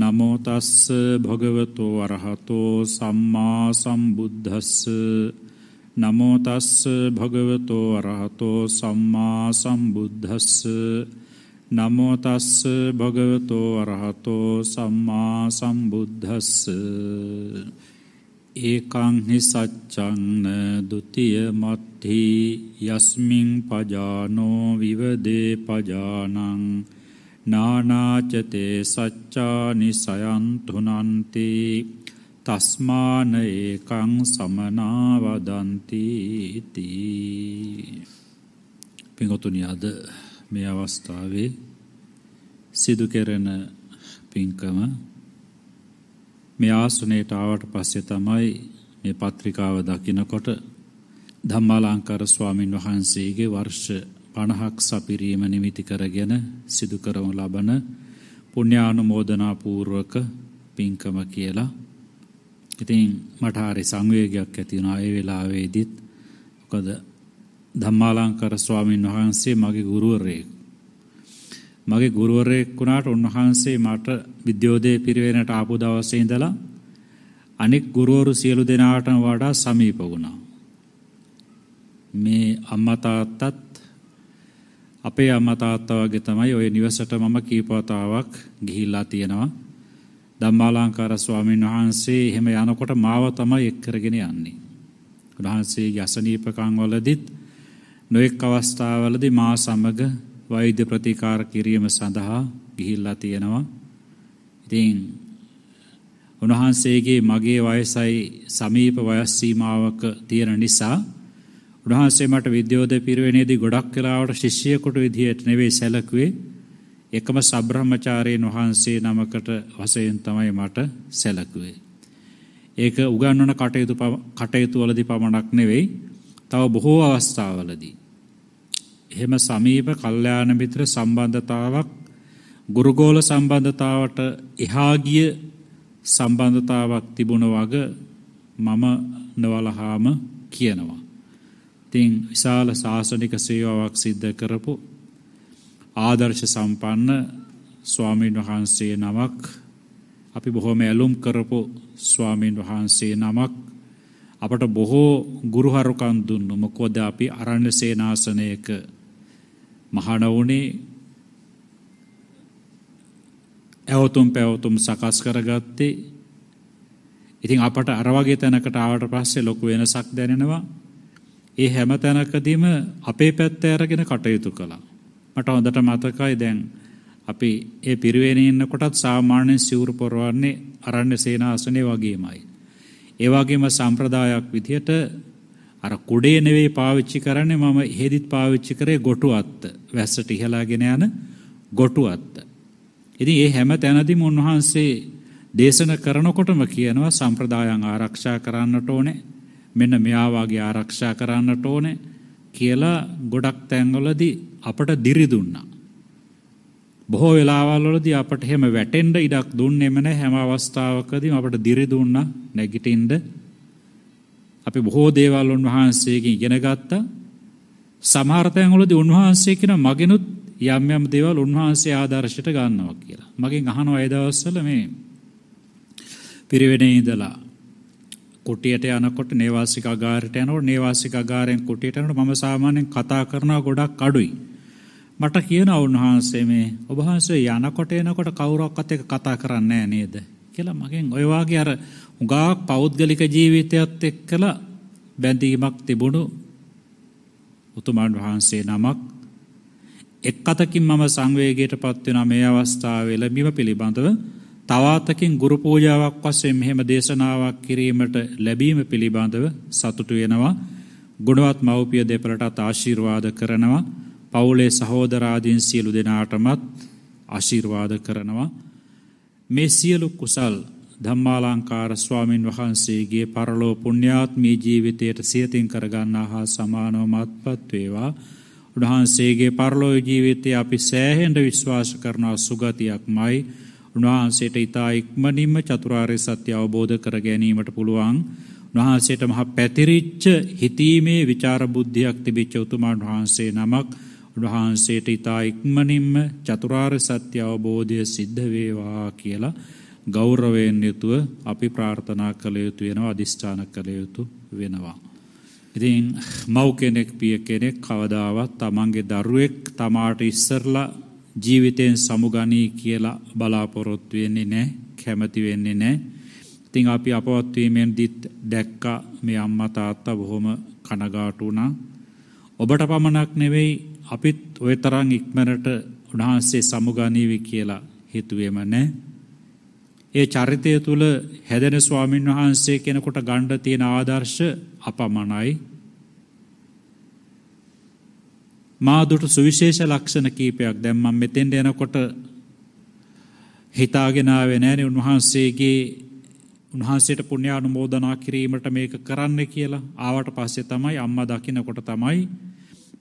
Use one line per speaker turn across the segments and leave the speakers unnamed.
නමෝතස්ස භොගවතෝ අරහතෝ සම්මා සම්බුද්ධස්ස නමෝතස්ස භගවතෝ අරහතෝ සම්මා සම්බුද්ධස්ස නමෝතස්ස භගවතෝ අරහතෝ සම්මා සම්බුද්ධස්ස ඒකංහි සච්චන්න දුතිය මත්හි යස්මිං පජානෝ විවදේ පජානං නානාචතේ සච්චානි සයන්තුනන්ති තස්මාන ඒකං සමනාවදන්ති තී පිඟොතුනි අද මේ අවස්ථාවේ සිදු කෙරෙන පින්කම මේ ආසනයට ආවට පස්සේ තමයි මේ පත්‍රිකාව දකිනකොට ධම්මාලංකාර ස්වාමින් වහන්සේගේ වර්ෂ පණහක් සපිරීම නිමිති කරගෙන සිදුකරවු ලබන පුුණ්‍යානුමෝදනාපූර්ුවක පින්කම කියලා. ඉතින් මටහාරි සංවේගයක් ඇතිවුණා ඒ වෙලාවේදිත් කොද ධම්මාලාංකර ස්වාමීන් වහන්සේ මගේ ගුරුවරයෙක්. මගේ ගුරුවරයෙක් වුණාට උන්වහන්සේ මට විද්‍යෝදය පිරිවෙනට ආපු දවසේදලා අනෙක් ගුරුවරු සියලු දෙනාට වඩා සමීප වුණා. මේ අම්මතාත්තත් අපේ අම්මා තාත්තා වගේ තමයි ওই නිවසට මම කීපවතාවක් ගිහිල්ලා තියෙනවා. ධම්මාලංකාර ස්වාමීන් වහන්සේ එහෙම යනකොට මාව තමයි එක් කරගෙන යන්නේ. උන්වහන්සේගේ අසනීපකම් වලදීත් නොඑක් අවස්ථාවලදී මා සමග වෛද්‍ය ප්‍රතිකාර කිරීම සඳහා ගිහිල්ලා තියෙනවා. ඉතින් උන්වහන්සේගේ මගේ වයසයි සමීප වයස් සීමාවක තියෙන නිසා උන්වහන්සේ මට විද්‍යෝදය පිරිවෙනේදී ගොඩක් කලාවට ශිෂ්‍යයකුට විදිහට නෙවෙයි සැලකුවේ එකම සබ්‍රහ්මචාරයන් වහන්සේ නමකට වශයෙන් තමයි මට සැලකුවේ. ඒක උගන්වන කටයුතු කටයුතු වලදී පමණක් නෙවෙයි තව බොහෝ අවස්ථාවලදී. එහෙම සමීප කල්යාණ මිත්‍ර සම්බන්ධතාවක් ගුරුගෝල සම්බන්ධතාවට එහා ගිය සම්බන්ධතාවක් තිබුණ වග මම නවලහාම කියනවා. තිං විශාල ශාසනික සේවාවක් සිද්ධ කරපු ආදර්ශ සම්පන්න ස්වාමීන් වහන්සේ නමක් අපි බොහොම ඇලුම් කරපු ස්වාමීන් වහන්සේ නමක් අපට බොහෝ ගුරුහරුකන් දුන්නු මොකෝද අපි අරණ්‍ය සේනාසනයක මහනවුනේ ඇවතුම් පැවතුම් සකස් කරගත්තේ ඉතින් අපට අරවගේ තැනකට ආවට පස්සේ ලොකු වෙනසක් දැනෙනවා ඒ හැම තැනකදීම අපේ පැත්ත ඇරගෙන කටයුතු කළා. මට හොඳට මතකයි දැන් අපි ඒ පිරිවෙනේ ඉන්නකොටත් සාමාන්‍ය සිවුරු පොරවන්නේ අරණ්‍ය සේනාසනේ වගේමයි. ඒ වගේම සම්ප්‍රදායක් විදියට අර කුඩේ නෙවෙයි පාවිච්චි කරන්නේ මම හේදිත් පාවිච්චි කරේ ගොටු අත්ත. වැස්සට ඉහලාගෙන යන ගොටු අත්ත. ඉතින් මේ හැම තැනදීම උන්වහන්සේ දේශන කරනකොටම කියනවා සම්ප්‍රදායන් ආරක්ෂා කරන්නට ඕනේ. මෙන්න මෙයාවාගේ ආරක්ෂා කරන්නට ඕනේ කියලා ගොඩක් තැන්වලදී අපට දිරි දුන්නා. බොහෝ වෙලාවල්වලදී අපට හැම වැටෙන්න ඉඩක් දුන්නේම නැහැ හැම අවස්ථාවකදීම අපට දිරි දුන්නා නැගිටින්න. අපි බොහෝ දේවල් උන්වහන්සේගෙන් ඉගෙන ගත්තා. සමහර තැන්වලදී උන්වහන්සේ කියන මගෙනුත් යම් යම් දේවල් උන්වහන්සේ ආදර්ශයට ගන්නවා කියලා. මගෙන් අහනවා ඒ දවස්වල මේ පිරිවෙනේ ඉඳලා කුටියට යනකොට නේවාසිකාගාරයට යනකොට නේවාසිකාගාරයෙන් කුටියට යනකොට මම සාමාන්‍යයෙන් කතා කරනවා ගොඩක් අඩුයි. මට කියනවා උන්වහන්සේ මේ ඔබ වහන්සේ යනකොට එනකොට කවුරක්වත් එක කතා කරන්නේ නේද කියලා මගෙන් ඔය වාගේ අර හුඟක් පෞද්ගලික ජීවිතයත් එක්කලා බැඳීමක් තිබුණු උතුමන් වහන්සේ නමක් එක් අතකින් මම සංවේගයට පත් වෙනා මේ අවස්ථාවේ ලැබීම පිළිබඳව තවාතකින් ගුරු පූජාවක් වස්සේ මෙහෙම දේශනාවක් කිරීමට ලැබීම පිළිබඳව සතුටු වෙනවා. ගුණවත් මව්පිය දෙපළටත් ආශිර්වාද කරනවා. පවුලේ සහෝදරාදීන් සියලු දෙනාටමත් ආශිර්වාද කරනවා. මේ සියලු කුසල් ධම්මාලංකාර ස්වාමින් වහන්සේගේ පරලෝ පුණ්‍යාත්මී ජීවිතයට සියතින් කරගන්නා හා සමානව මත්පත් වේවා. උන්වහන්සේගේ පරලෝ ජීවිතය අපි සෑහෙන විශ්වාස කරනවා සුගතියක්මයි. උන්වහන්සේට ඉතා ඉක්මනින්ම චතුරාර්ය සත්‍ය අවබෝධ කර ගැනීමට පුළුවන්. උන්වහන්සේට මහ පැතිරිච්ච හිතීමේ විචාර බුද්ධියක් තිබිච්ච උතුමාන් වහන්සේ නමක්. උන්වහන්සේට ඉතා ඉක්මනින්ම චතුරාර්ය සත්‍ය අවබෝධය සිද්ධ වේවා කියලා ගෞරවයෙන් යුතුව අපි ප්‍රාර්ථනා කළ යුතු වෙනවා අදිෂ්ඨාන කළ යුතු වෙනවා. ඉතින් මව් කෙනෙක් පිය කෙනෙක් කවදාවත් තමන්ගේ දරුවෙක් තමාට ඉස්සරලා ජීවිතයෙන් සමුගනී කියලා බලාපොරොත්තු වෙන්නේ නැහැ කැමති වෙන්නේ නැහැ. ඉතින් අපි අපවත්වීමෙන් දිත් දැක්කා මේ අම්මා තාත්තා බොහොම කනගාටු වුණා. ඔබට පමණක් නෙවෙයි අපිත් ওই තරම් ඉක්මනට උන්වහන්සේ සමුගනීවි කියලා හිතුවේම නැහැ. ඒ චරිතය තුළ හැදෙන ස්වාමින් වහන්සේ කෙනෙකුට ගණ්ඩ තියෙන ආදර්ශ අපමණයි මාදුට සුවිශේෂ ලක්ෂණ කීපයක් දැම්ම මෙතෙන්ට එනකොට හිතාගෙනාව නෑන උන්වහන්සේගේ උන්හන්සේට පුුණ්‍යානු මෝදනා කිරීමට මේක කරන්න කියලා ආවට පස්සේ තමයි අම්ම දකිනකොට තමයි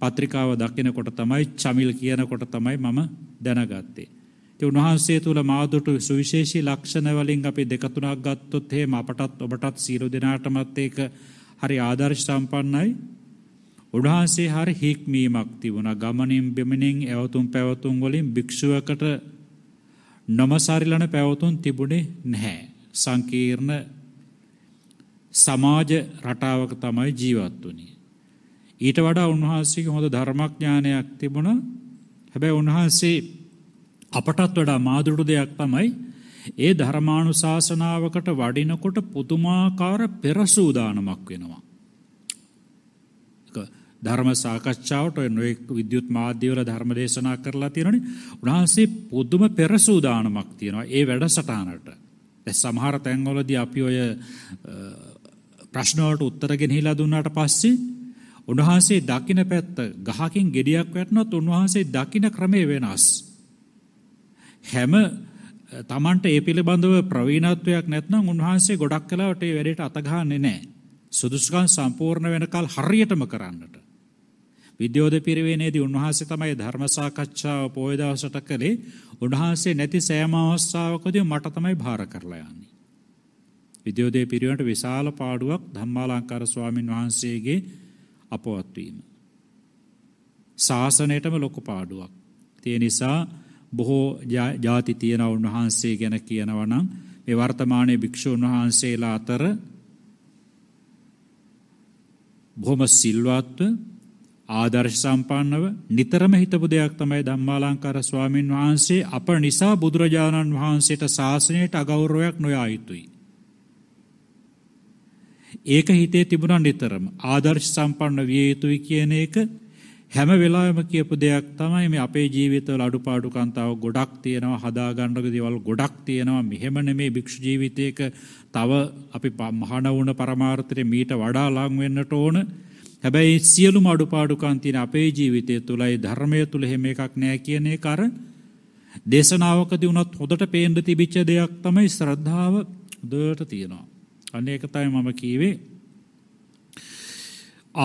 පත්‍රිකාව දකිනකොට තමයි චමිල් කියනකොට තමයි මම දැනගත්තේ. උන්වහන්සේ තුළ මාදුටු සුවිශේෂී ලක්ෂණවලින් අපි දෙකතුනක් ගත්තොත් හේ අපටත් ඔබටත් සීරු දෙනාටමත් ඒක හරි ආදර්ශ සම්පන්නයි උන්වහන්සේ හරි හික්මීමක් තිබුණා ගමනින් බිමනින් ඇවතුම් පැවතුම් වලින් භික්ෂුවකට නොමසරිලන පැවතුම් තිබුණේ නැහැ සංකීර්ණ සමාජ රටාවක තමයි ජීවත් වුණේ ඊට වඩා උන්වහන්සේගේ හොඳ ධර්මඥානයක් තිබුණා හැබැයි උන්වහන්සේ අපටත් වඩා මාදුරු දෙයක් තමයි ඒ ධර්මානුශාසනාවකට වඩිනකොට පුදුමාකාර පෙරසූදානමක් වෙනවා ධර්ම සාකච්ඡාවට නොයෙක් විද්‍යුත් මාධ්‍යවල ධර්ම දේශනා කරලා තියෙනනේ. උන්වහන්සේ පුදුම පෙර සූදානමක් තියෙනවා ඒ වැඩසටහනට. දැන් සමහර තැන්වලදී අපි ඔය ප්‍රශ්න වලට උත්තර ගෙනහිලා දුන්නාට පස්සේ උන්වහන්සේ දකින්න පැත්ත ගහකින් gediyak වැටුණොත් උන්වහන්සේ දකින්න ක්‍රමේ වෙනස්. හැම තමන්ට ඒ පිළිබඳව ප්‍රවීණත්වයක් නැත්නම් උන්වහන්සේ ගොඩක් කලාවට ඒ වැඩේට අත ගහන්නේ නැහැ. සුදුසුකම් සම්පූර්ණ වෙනකල් හරියටම කරන්නට විද්‍යෝධ පිරිවේනේදී උන්වහන්සේ තමයි ධර්ම සාකච්ඡාව පොය දවසට කළේ. උන්වහන්සේ නැති සෑම අවස්ථාවකදී මට තමයි භාර කරලා යන්නේ. විද්‍යෝධයේ පිරිවෙනට විශාල පාඩුවක් ධම්මාලංකාර ස්වාමින් වහන්සේගේ අපවත් වීම. ශාසනයටම ලොකු පාඩුවක්. ඒ නිසා බොහෝ ಜಾති තියෙන උන්වහන්සේ ගැන කියනවා නම් මේ වර්තමානයේ භික්ෂුන් වහන්සේලා අතර බොහොම සිල්වත්ව ආදර්ශ සම්පන්නව නිතරම හිතපු දෙයක් තමයි ධම්මාලංකාර ස්වාමින් වහන්සේ අප නිසා බුදුරජාණන් වහන්සේට ශාසනයට අගෞරවයක් නොයා යුතුයි. ඒක හිතේ තිබුණා නිතරම ආදර්ශ සම්පන්න විය යුතුයි කියන එක හැම වෙලාවෙම කියපු දෙයක් තමයි මේ අපේ ජීවිතවල අඩුපාඩු කාන්තාව ගොඩක් තියෙනවා හදාගන්නක දේවල් ගොඩක් තියෙනවා මෙහෙම නෙමේ භික්ෂු ජීවිතයක තව අපි මහාන වුණ පරමාර්ථයේ මීට වඩා ලං වෙන්නට ඕන හැබැයි සියලුම අඩුපාඩුකම් තියෙන අපේ ජීවිතය තුලයි ධර්මය තුල හැම එකක් නෑ කියන එක අර දේශනාවකදී වුණත් හොදට පේන්න තිබිච්ච දෙයක් තමයි ශ්‍රද්ධාව හොදට තියෙනවා. අන්න ඒක තමයි මම කීවේ.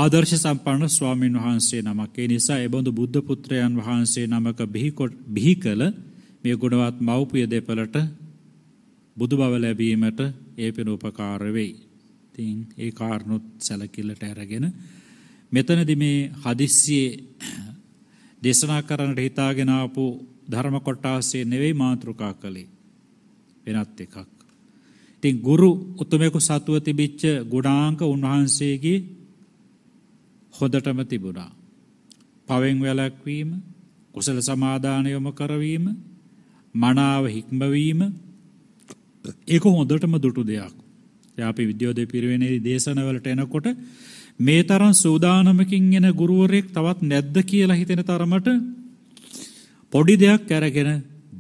ආදර්ශ සම්පන්න ස්වාමීන් වහන්සේ නමක්. ඒ නිසා එබඳු බුද්ධ පුත්‍රයන් වහන්සේ නමක බිහි කළ මේ ගුණවත් මව්පිය දෙපළට බුදු බව ලැබීමට ඒ පින උපකාර වෙයි. ඉතින් ඒ කාරණොත් සැලකිල්ලට අරගෙන මෙතනදි මේ හදිස්සියේ දේශනා කරන්නට හිතාගෙන ආපු ධර්ම කොටාසේ නෙවෙයි මාතෘකා කළේ වෙනත් එකක්. ඉතින් ගුරු උතුමෙකු සතුව තිබිච්ච ගුණාංක උන්වහන්සේගේ හොඳටම තිබුණා. පවෙන් වැළැක්වීම, කුසල සමාදාන යොමු කරවීම, මනාව හික්මවීම ඒක හොඳටම දුටු දෙයක්. දැන් අපි විද්‍යෝදය පිරිවෙනේදී දේශනවලට එනකොට මේ තරම් සූදානමකින් එන ගුරුවරයෙක් තවත් නැද්ද කියලා හිතෙන තරමට පොඩි දෙයක් අරගෙන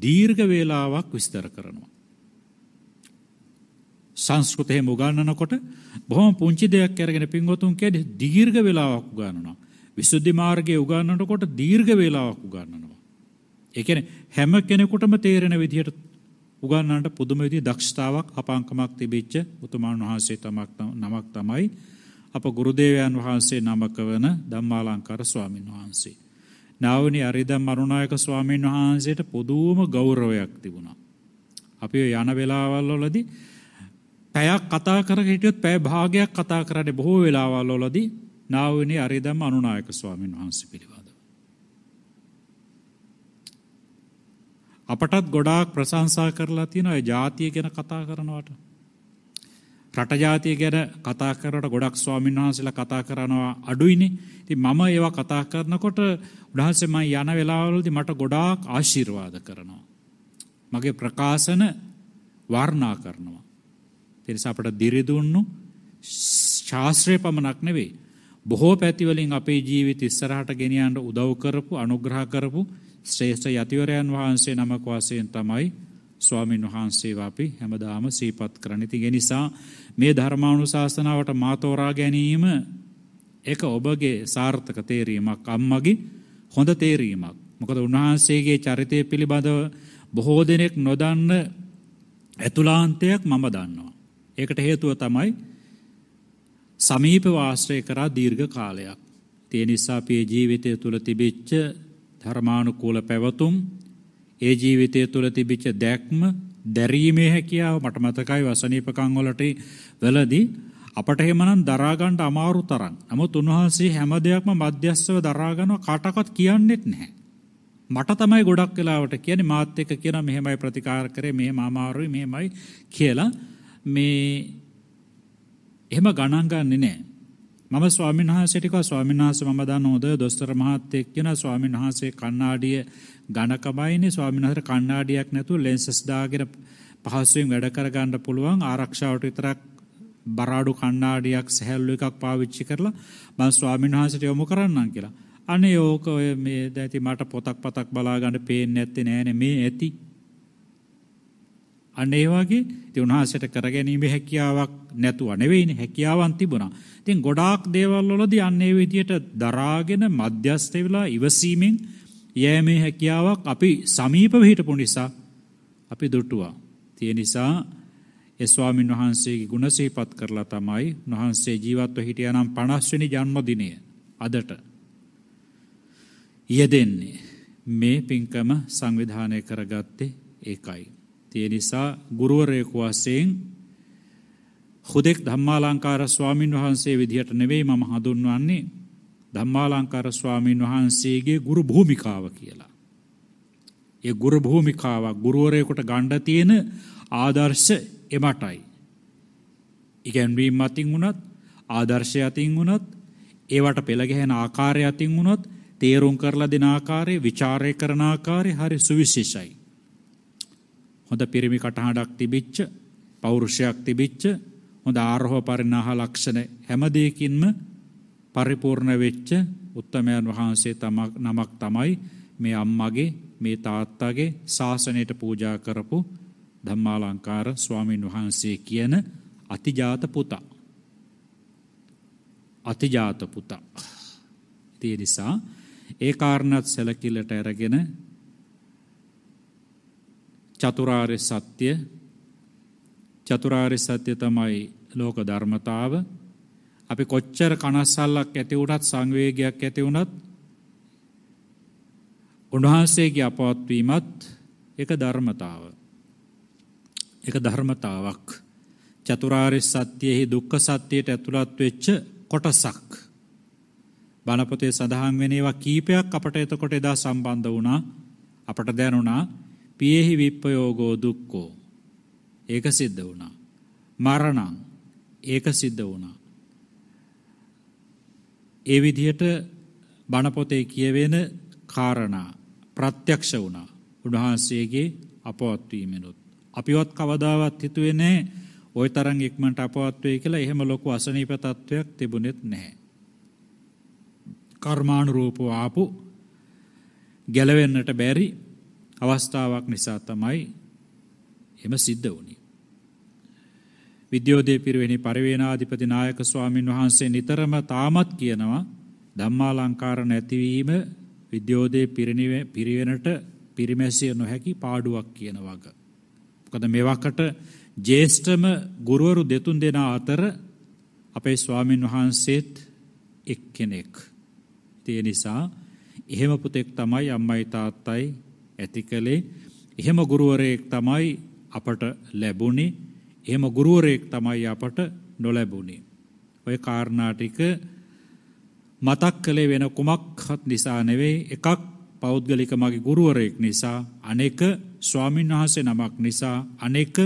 දීර්ඝ වේලාවක් විස්තර කරනවා. සංස්කෘතයෙන් උගන්වනකොට බොහොම පුංචි දෙයක් අරගෙන පින්වතුන් කැඩි දීර්ඝ වේලාවක් උගන්වනවා. විසුද්ධි මාර්ගයේ උගන්වනකොට දීර්ඝ වේලාවක් උගන්වනවා. ඒ කියන්නේ හැම කෙනෙකුටම තේරෙන විදිහට උගන්වන්නට පුදුම විදිහේ දක්ෂතාවක් අපාංකමක් තිබිච්ච උතුමාණන් වහන්සේ තමක් නමක් තමයි අප ගුරුදේවයන් වහන්සේ නමක වන ධම්මාලංකාර ස්වාමීන් වහන්සේ. නාවනි අරිදම් අරුණායක ස්වාමීන් වහන්සේට පොදුම ගෞරවයක් තිබුණා. අපි යන වෙලාවල් වලදී පැයක් කතා කර හිටියොත් පැය භාගයක් කතා කරන්නේ බොහෝ වෙලාවල් වලදී නාවනි අරිදම් අනුනායක ස්වාමීන් වහන්සේ පිළිබඳව. අපටත් ගොඩාක් ප්‍රශංසා කරලා තියෙනවා ඒ ජාතිය ගැන කතා කරනවට. රටජාතිය ගැන කතා කරට ගොඩක් ස්වාමීන් වහන්සලා කතා කරනවා අඩුයිනේ ති මම ඒවා කතා කරනකොට උඩහන්සෙමයි යන වෙලාවලදි මට ගොඩාක් ආශිර්වාද කරනවා. මගේ ප්‍රකාශන වාර්ණා කරනවා. තිනිසා අපට දිරිදුන්නු ශාස්ත්‍රය පමණක් නෙවේ. බොහෝ පැතිවලින් අපේ ජීවිත ඉස්සරහට ගෙනියන්ට උදව් කරපු අනුග්‍රහ කරපු ශ්‍රේෂ්ඨ යතිවරයන් වහන්සේ නමක් වසයෙන් තමයි ස්වාමීන් වහන්සේව අපි හැමදාම සීපත් කරන්න තිගෙ නිසා මේ ධර්මාණු ශාසනාවට මාතෝරා ගැනීම එක ඔබගේ සාර්ථක තේරීමක් අම්මගේ හොඳ තේරීමක් මොකද උන්වහන්සේගේ චරිතය පිළිබඳව බොහෝ දෙනෙක් නොදන්න ඇතුලාන්තයක් මම දන්නවා. ඒකට හේතුව තමයි සමීප වාශ්‍රය කරා දීර්ඝ කාලයක්. තිය නිසා අපේ ජීවිතය තුළ තිබිච්ච ධර්මානුකූල පැවතුම් ඒ ජීවිතය තුළ තිබිච්ච දැක්ම දැරීමේ හැකියාව මට මතකයි වසනීපකං වලට වලදී අපට එහෙමනම් දරාගන්න අමාරු තරම්. නමුත් උන්වහන්සේ හැම දෙයක්ම මධ්‍යස්ව දරාගනවා කාටවත් කියන්නෙත් නැහැ. මට තමයි ගොඩක් වෙලාවට කියන්නේ මාත් එක්ක කියන මෙහෙමයි ප්‍රතිකාර කරේ මෙහෙම අමාරුයි මෙහෙමයි කියලා මේ එහෙම ගණන් ගන්නෙ නැහැ. මම ස්වාමීන් වහන්සේට කිව්වා ස්වාමීන් වහන්සේ මම දන්න හොඳ දොස්තර මහත්තයෙක් කියන ස්වාමීන් වහන්සේ කණ්ණාඩිය ඝනකමයිනේ ස්වාමීන් වහන්සේට කණ්ණාඩියක් නැතුව ලෙන්සස් දාගෙන පහසුවෙන් වැඩ කරගන්න පුළුවන් ආරක්ෂාවට විතරක් බරාඩු කණ්ණාඩියක් සැහැල්ලු එකක් පාවිච්චි කරලා මම ස්වාමීන් වහන්සේට යොමු කරන්නම් කියලා. අනේ ඕක ඔය මේ දැති මට පොතක් පතක් බලා ගන්න පේන්නේ නැත්තේ නෑනේ මේ ඇති. අන්න ඒ වගේ ඉතින් උන්වහන්සේට කරගැනීමේ හැකියාවක් නැතුව නෙවෙයිනේ හැකියාවන් තිබුණා. ඉතින් ගොඩාක් දේවල් වලදී අන්න ඒ විදියට දරාගෙන මධ්‍යස්ථ වෙලා ඉවසීමෙන් යෑමේ හැකියාවක් අපි සමීපව හිටපු නිසා අපි දුටුවා. තිය නිසා ඒ ස්වාමීන් වහන්සේගේ ගුණ සිහිපත් කරලා තමයි උන්වහන්සේ ජීවත්ව හිටියා නම් 50 වෙනි ජන්මදිනය අදට යෙදෙන්නේ මේ පින්කම සංවිධානය කරගත්තේ ඒකයි. තිය නිසා ගුරුවරයෙකු වශයෙන් හුදෙක් ධම්මාලංකාර ස්වාමින් වහන්සේ විදිහට නෙවෙයි මම හඳුන්වන්නේ ධම්මාලංකාර ස්වාමීන් වහන්සේගේ ගුරු භූමිකාව කියලා. ඒ ගුරු භූමිකාවක් ගුරුවරයෙකුට ගණ්ඩ තියෙන ආදර්ශ එමටයි. ඉගැන්වීම් අතින් වුණත් ආදර්ශය අතින් වුණත් ඒවට පෙළගැහෙන ආකාරය අතින් වුණොත් තේරුම් කරලා දෙන ආකාරයේ ਵਿਚාරය කරන ආකාරය හරි සුවිශේෂයි. හොඳ පිරිමි කටහඬක් තිබිච්ච, පෞරුෂයක් තිබිච්ච, හොඳ ආරෝහ පරිණාහ ලක්ෂණ හැම දෙයකින්ම පරිපූර්ණ වෙච්ච උත්තමයන් වහන්සේ නමක් තමයි මේ අම්මගේ මේ තාත්තගේ ශාසනයට පූජා කරපු ධම්මාලංකාර ස්වාමීන් වහන්සේ කියන අතිජාත පුතා. අතිජාත පුතා. තිය නිසා ඒ කාරණත් සැලකිලට ඇරගෙන චතුරාර්ය සත්‍ය චතුරාර්ය සත්‍ය තමයි ලෝක ධර්මතාව අපි කොච්චර කනස්සල්ලක් ඇති වුණත් සංවේගයක් ඇති වුණත් උන්වහන්සේගේ අපවත්වීමත් එක ධර්මතාව. එක ධර්මතාවක්. චතුරාර්ය සත්‍යයෙහි දුක්ඛ සත්‍යයට ඇතුළත් වෙච්ච කොටසක්. බණපොතේ සඳහන් වෙන ඒවා කීපයක් අපට එතකොට එදා සම්බන්ධ වුණා. අපට දැනුණා පියෙහි විප්පයෝගෝ දුක්ඛෝ. ඒක සිද්ධ වුණා. මරණං ඒක සිද්ධ වුණා. ඒ විදිහට බණපොතේ කියවෙන කාරණා ප්‍රත්‍යක්ෂ වුණා. උන්වහන්සේගේ අපවත් වීමෙනුත් අපිවත් කවදාවත් හිතුවේ නැහැ ওই තරම් ඉක්මනට අපවත් වෙයි කියලා එහෙම ලොකු අසනීප තත්වයක් තිබුණෙත් නැහැ. කර්මානුරූපව ආපු ගැලවෙන්නට බැරි අවස්ථාවක් නිසා තමයි එහෙම සිද්ධ වුණේ. විද්‍යෝදය පිරුවනි පරිවේනාධිපති නායක ස්වාමින් වහන්සේ නිතරම තාමත් කියනවා ධම්මාලංකාර නැතිවීම විද්‍යෝදය පිරිවෙනට පිරිමැසිය නොහැකි පාඩුවක් කියන වග. කද මෙවකට ජේෂ්ඨම ගුරුවරු දෙතුන් දෙනා අතර අපේ ස්වාමින් වහන්සේත් එක් කෙනෙක්. තිය නිසා එහෙම පුතෙක් තමයි අම්මයි තාත්තයි ඇති කළේ එහෙම ගුරුවරයෙක් තමයි අපට ලැබුණේ එහෙම ගුරුවරයෙක් තමයි අපට නොලැබුණේ. ඔය කාරණා ටික මතක් කළේ වෙන කුමක්වත් නිසා නෙවෙයි එකක් පෞද්ගලික මගේ ගුරුවරයෙක් නිසා අනෙක ස්වාමින් වහන්සේ නමක් නිසා අනෙක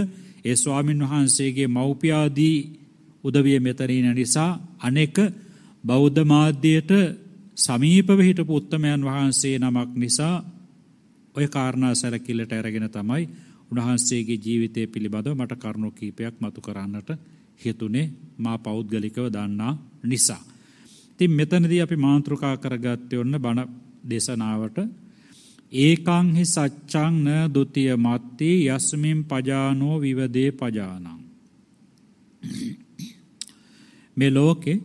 ඒ ස්වාමින් වහන්සේගේ මව්පියාදී උදවිය මෙතනින නිසා අනෙක බෞද්ධ මාධ්‍යයට සමීපව හිටපු උත්තමයන් වහන්සේ නමක් නිසා ඔය කාරණා සැලකිල්ලට අරගෙන තමයි උන්වහන්සේගේ ජීවිතය පිළිබඳව මට කරුණු කීපයක් මතු කරන්නට හේතුනේ මා පෞද්ගලිකව දන්නා නිසා. ඉතින් මෙතනදී අපි මාන්ත්‍රිකා කරගත්තේ ඔන්න බණ දේශනාවට ඒකංහි සච්චං න ဒ ුතිය මත්ති යස්මින් පජානෝ විවදේ පජානං මේ ලෝකේ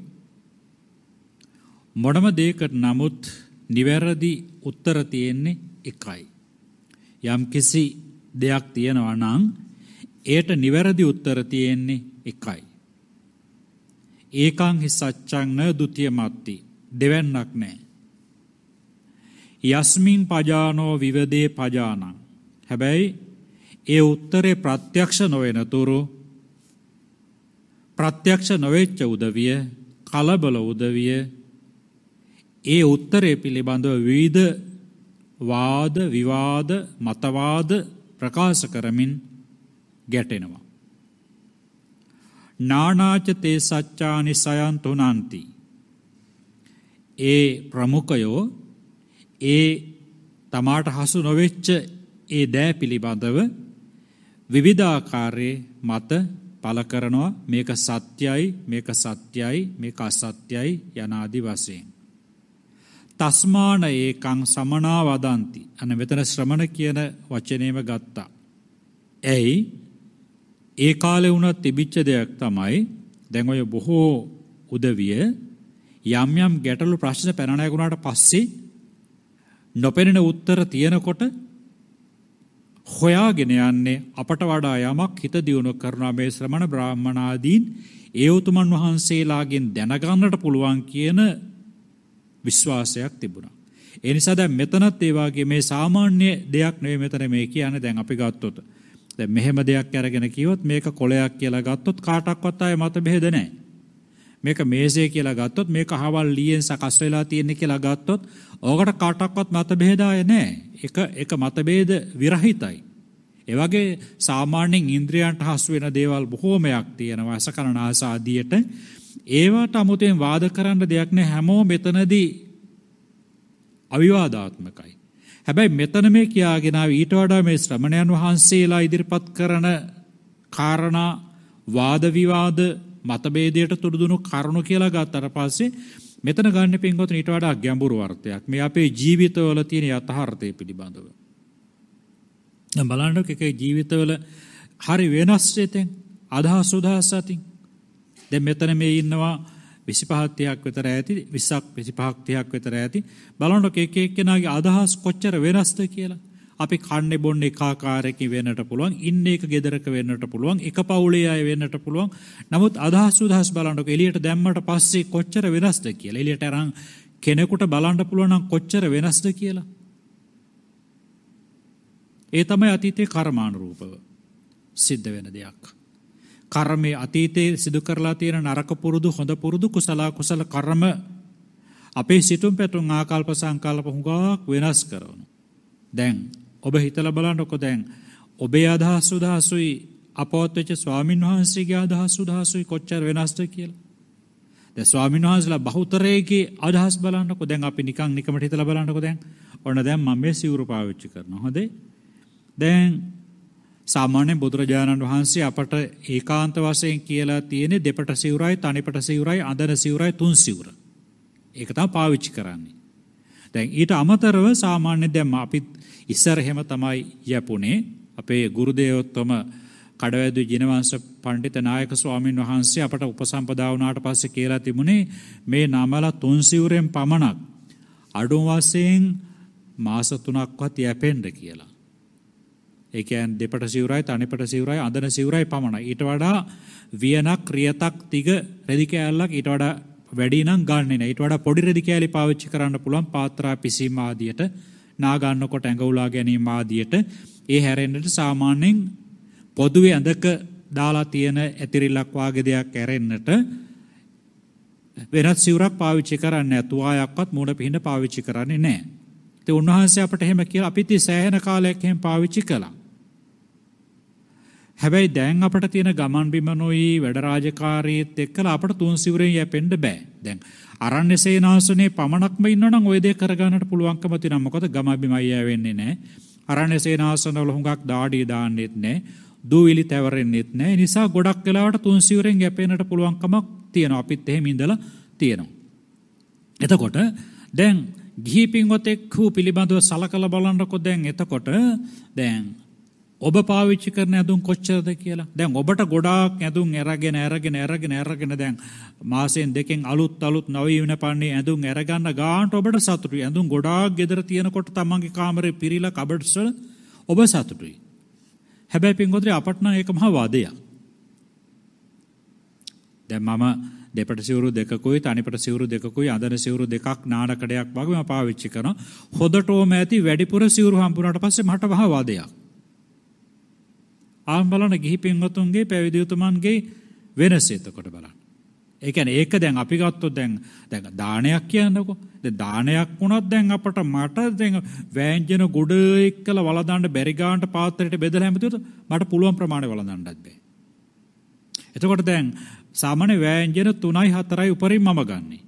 මොනම දෙයකට නමුත් නිවැරදි උත්තර තියෙන්නේ එකයි යම් කිසි දෙයක් තියෙනවා නම් ඒට නිවැරදි උත්තර තියෙන්නේ එකයි. ඒකං හි සච්ඡං න ဒ ුතිය මත්ති දෙවන්නක් නැහැ. යස්මින් පජානෝ විවදේ පජානං. හැබැයි ඒ උත්තරේ ප්‍රත්‍යක්ෂ නොවන තුරු ප්‍රත්‍යක්ෂ නොවෙච්ච උදවිය කලබල උදවිය ඒ උත්තරේ පිළිබඳව විවිධ වාද විවාද මතවාද ප්‍රකාශ කරමින් ගැටෙනවා. නානාචතේ සච්චානි සයන්තුනන්ති. ඒ ප්‍රමුඛයෝ ඒ තමාට හසු නොවෙච්ච ඒ දෑ පිළිබඳව විවිධාකාරයේ මත පල කරනවා මේක සත්‍යයි මේක සත්‍යයි මේක අසත්‍යයි යනාදි වශයෙන්. තස්මාන ඒකං සමනා වදන්ති. අන මෙතන ශ්‍රමණ කියන වචනේම ගත්තා. ඇයි ඒ කාලේ වුණත් තිබිච්ච දෙයක් තමයි දැන් ඔය බොහෝ උදවිය යම් යම් ගැටලු ප්‍රශ්න පැන නැගුණාට පස්සේ නොපෙනෙන උත්තර තියෙනකොට හොයාගෙන යන්නේ අපට වඩා යමක් හිත දියුණු කරන මේ ශ්‍රමණ බ්‍රාහ්මණාදීන් ඒ උතුමන් වහන්සේලාගෙන් දැනගන්නට පුළුවන් කියන විශ්වාසයක් තිබුණා. ඒ නිසා දැන් මෙතනත් ඒ වාගේ මේ සාමාන්‍ය දෙයක් නෙවෙයි මෙතන මේ කියන්නේ දැන් අපි ගත්තොත්. දැන් මෙහෙම දෙයක් අරගෙන කිව්වොත් මේක කොලයක් කියලා ගත්තොත් කාටක්වත් ආයේ මත බෙහෙද නැහැ. මේක මේසේ කියලා ගත්තොත් මේක හවල් ලියෙන් සකස් වෙලා තියෙන්නේ කියලා ගත්තොත් ඕකට කාටක්වත් මත බෙහෙදාය නැහැ. එක එක මතභේද විරහිතයි. ඒ වගේ සාමාන්‍යයෙන් ඉන්ද්‍රියන්ට හසු වෙන දේවල් බොහෝමයක් තියෙනවා. අසකරණ ආසාදියට ඒවට අමුතෙන් වාද කරන්න දෙයක් නෑ හැමෝ මෙතනදී අවිවාදාත්මකයි. හැබැයි මෙතන මේ කියාගෙනාව ඊට වඩා මේ ශ්‍රමණයන් වහන්සේලා ඉදිරිපත් කරන කාරණා වාදවිවාද මතබේදයට තුරදුණු කරුණු කියලා ගත්තර පස්සේ මෙතන ගන්න පින්ගොතන ඊට වඩා ගැඹුරු අර්ථයක් මේ අපේ ජීවිතවල තියෙන යථාර්ථය පිළිබඳව. බලන්නක එක ජීවිතවල හරි වෙනස් වෙතෙන් අදහස් උදහස් ඇතින් දැන් මෙතන මේ ඉන්නවා 25ක් විතර ඇති 20ක් 25ක් 30ක් විතර ඇති බලනකොට එක එක්කෙනාගේ අදහස් කොච්චර වෙනස්ද කියලා අපි කන්නේ බොන්නේ කාකාරයකින් වෙන්නට පුළුවන් ඉන්න එක ගෙදරක වෙන්නට පුළුවන් එක පවුලේ අය වෙන්නට පුළුවන් නමුත් අදහස් උදහස් බලනකොට එළියට දැම්මට පස්සේ කොච්චර වෙනස්ද කියලා එළියට අරන් කෙනෙකුට බලන්න පුළුවන් නම් කොච්චර වෙනස්ද කියලා ඒ තමයි අතීතේ කර්මානුරූපව සිද්ධ වෙන දෙයක්. කර්මය අතීතයේ සිදු කරලා තියෙන නරක පුරුදු හොඳ පුරුදු කුසල කුසල කර්ම අපේ සිතුම් පැතුම් ආකල්ප සංකල්ප හුඟක් වෙනස් කරන. දැන් ඔබ හිතලා බලන්නකො දැන් ඔබේ අදහස් උදහසුයි අපවත් වෙච්ච ස්වාමින් වහන්සේගේ අදහස් උදහසුයි කොච්චර වෙනස්ද කියලා. දැන් ස්වාමින් වහන්සේලා බහුතරයේ අදහස් බලන්නකො දැන් අපි නිකන් නිකමට හිතලා බලන්නකො දැන් ඔන්න දැන් මම මේ සිවුරු පාවිච්චි කරනවා. හොඳේ. දැන් සාමාන්‍යයෙන් බුදුරජාණන් වහන්සේ අපට ඒකාන්ත වශයෙන් කියලා තියෙන්නේ දෙපට සිවුරයි තනිපට සිවුරයි අඳන සිවුරයි තුන් සිවුර. ඒක තමයි පාවිච්චි කරන්නේ. දැන් ඊට අමතරව සාමාන්‍ය දැන් අපි ඉස්සරහෙම තමයි යපුනේ අපේ ගුරු දේවෝත්තම කඩවැද්දු ජිනවංශ පඬිත නායක ස්වාමින් වහන්සේ අපට උපසම්පදා වුණාට පස්සේ කියලා තිබුණේ මේ නමලා තුන් සිවුරෙන් පමණක් අඩු වශයෙන් මාස 3ක්වත් යැපෙන්න කියලා. ඒ කියන්නේ දෙපට සිවුරයි තනිපට සිවුරයි අඳන සිවුරයි පමණයි. ඊට වඩා වියනක් රියතක් තිග රෙදි කෑල්ලක් ඊට වඩා වැඩි නම් ගන්නෙ නෑ. ඊට වඩා පොඩි රෙදි කෑලි පාවිච්චි කරන්න පුළුවන් පාත්‍රා පිසීම ආදියට නා ගන්නකොට ඇඟ උලා ගැනීම ආදියට ඒ හැරෙන්නට සාමාන්‍යයෙන් පොදුවේ ඇඳක දාලා තියෙන ඇතිරිල්ලක් වාගේ දෙයක් ඇරෙන්නට වෙනත් සිවුරක් පාවිච්චි කරන්නේ නැතුව ආයක්වත් මූණ පිහින්න පාවිච්චි කරන්නේ නැහැ. ඉතින් උන්වහන්සේ අපට එහෙම කියලා අපි ති සෑහෙන කාලයක් එහෙම පාවිච්චි කළා. හැබැයි දැන් අපට තියෙන ගමන් බිම නොයි වැඩ රාජකාරීත් එක්කලා අපට තුන් සිවුරෙන් යැපෙන්න බෑ. දැන් අරණ්‍ය සේනාසනේ පමණක්ම ඉන්නවනම් ওই දේ කරගන්නට පුළුවන්කම තියෙනවා. මොකද ගම බිමයි යවෙන්නේ නෑ. අරණ්‍ය සේනාසනවල හුඟක් දාඩිය දාන්නෙත් නෑ. දූවිලි තැවරෙන්නෙත් නෑ. නිසා ගොඩක් වෙලාවට තුන් සිවුරෙන් යැපෙන්නට පුළුවන්කමක් තියෙනවා. අපිත් එහෙම ඉඳලා තියෙනවා. එතකොට දැන් ගිහි පින්වතෙක් වූ පිළිබඳව සලකලා බලනකොට දැන් එතකොට දැන් ඔබ පාවිච්චි කරන ඇඳුම් කොච්චරද කියලා. දැන් ඔබට ගොඩාක් ඇඳුම් අරගෙන අරගෙන අරගෙන අරගෙන දැන් මාසෙන් දෙකෙන් අලුත් අලුත් නවීන පන්නේ ඇඳුම් අරගන්න ගානට ඔබට සතුටුයි. ඇඳුම් ගොඩාක් ගෙදර තියෙනකොට තමන්ගේ කාමරේ පිරීලා කබඩ්ස් වල ඔබ සතුටුයි. හැබැයි පින්වතුනි අපට නම් ඒක මහා වාදයක්. දැන් මම දෙපට සිවුරු දෙකකුයි තනිපට සිවුරු දෙකකුයි අඳන සිවුරු දෙකක් නානකඩයක් වගේ මම පාවිච්චි කරනවා. හොදටම ඇති වැඩිපුර සිවුරු හම්බුනාට පස්සේ මට මහා වාදයක්. ආම් බලන ගිහි පින්වතුන්ගේ පැවිදි උතුමන්ගේ වෙනස එතකොට බලන්න. ඒ කියන්නේ ඒක දැන් අපි ගත්තොත් දැන් දැන් දානයක් කියන්නකො. දැන් දානයක් වුණත් දැන් අපට මට දැන් වෑංජන ගොඩ එක්කලා වලඳන්න බැරි ගන්නට පාත්‍රයට බෙදලා හැමතිස්සෙම මට පුළුවන් ප්‍රමාණය වලඳන්නත් බෑ. එතකොට දැන් සාමාන්‍ය වෑංජන 3යි 4යි උපරිම මම ගන්නේ.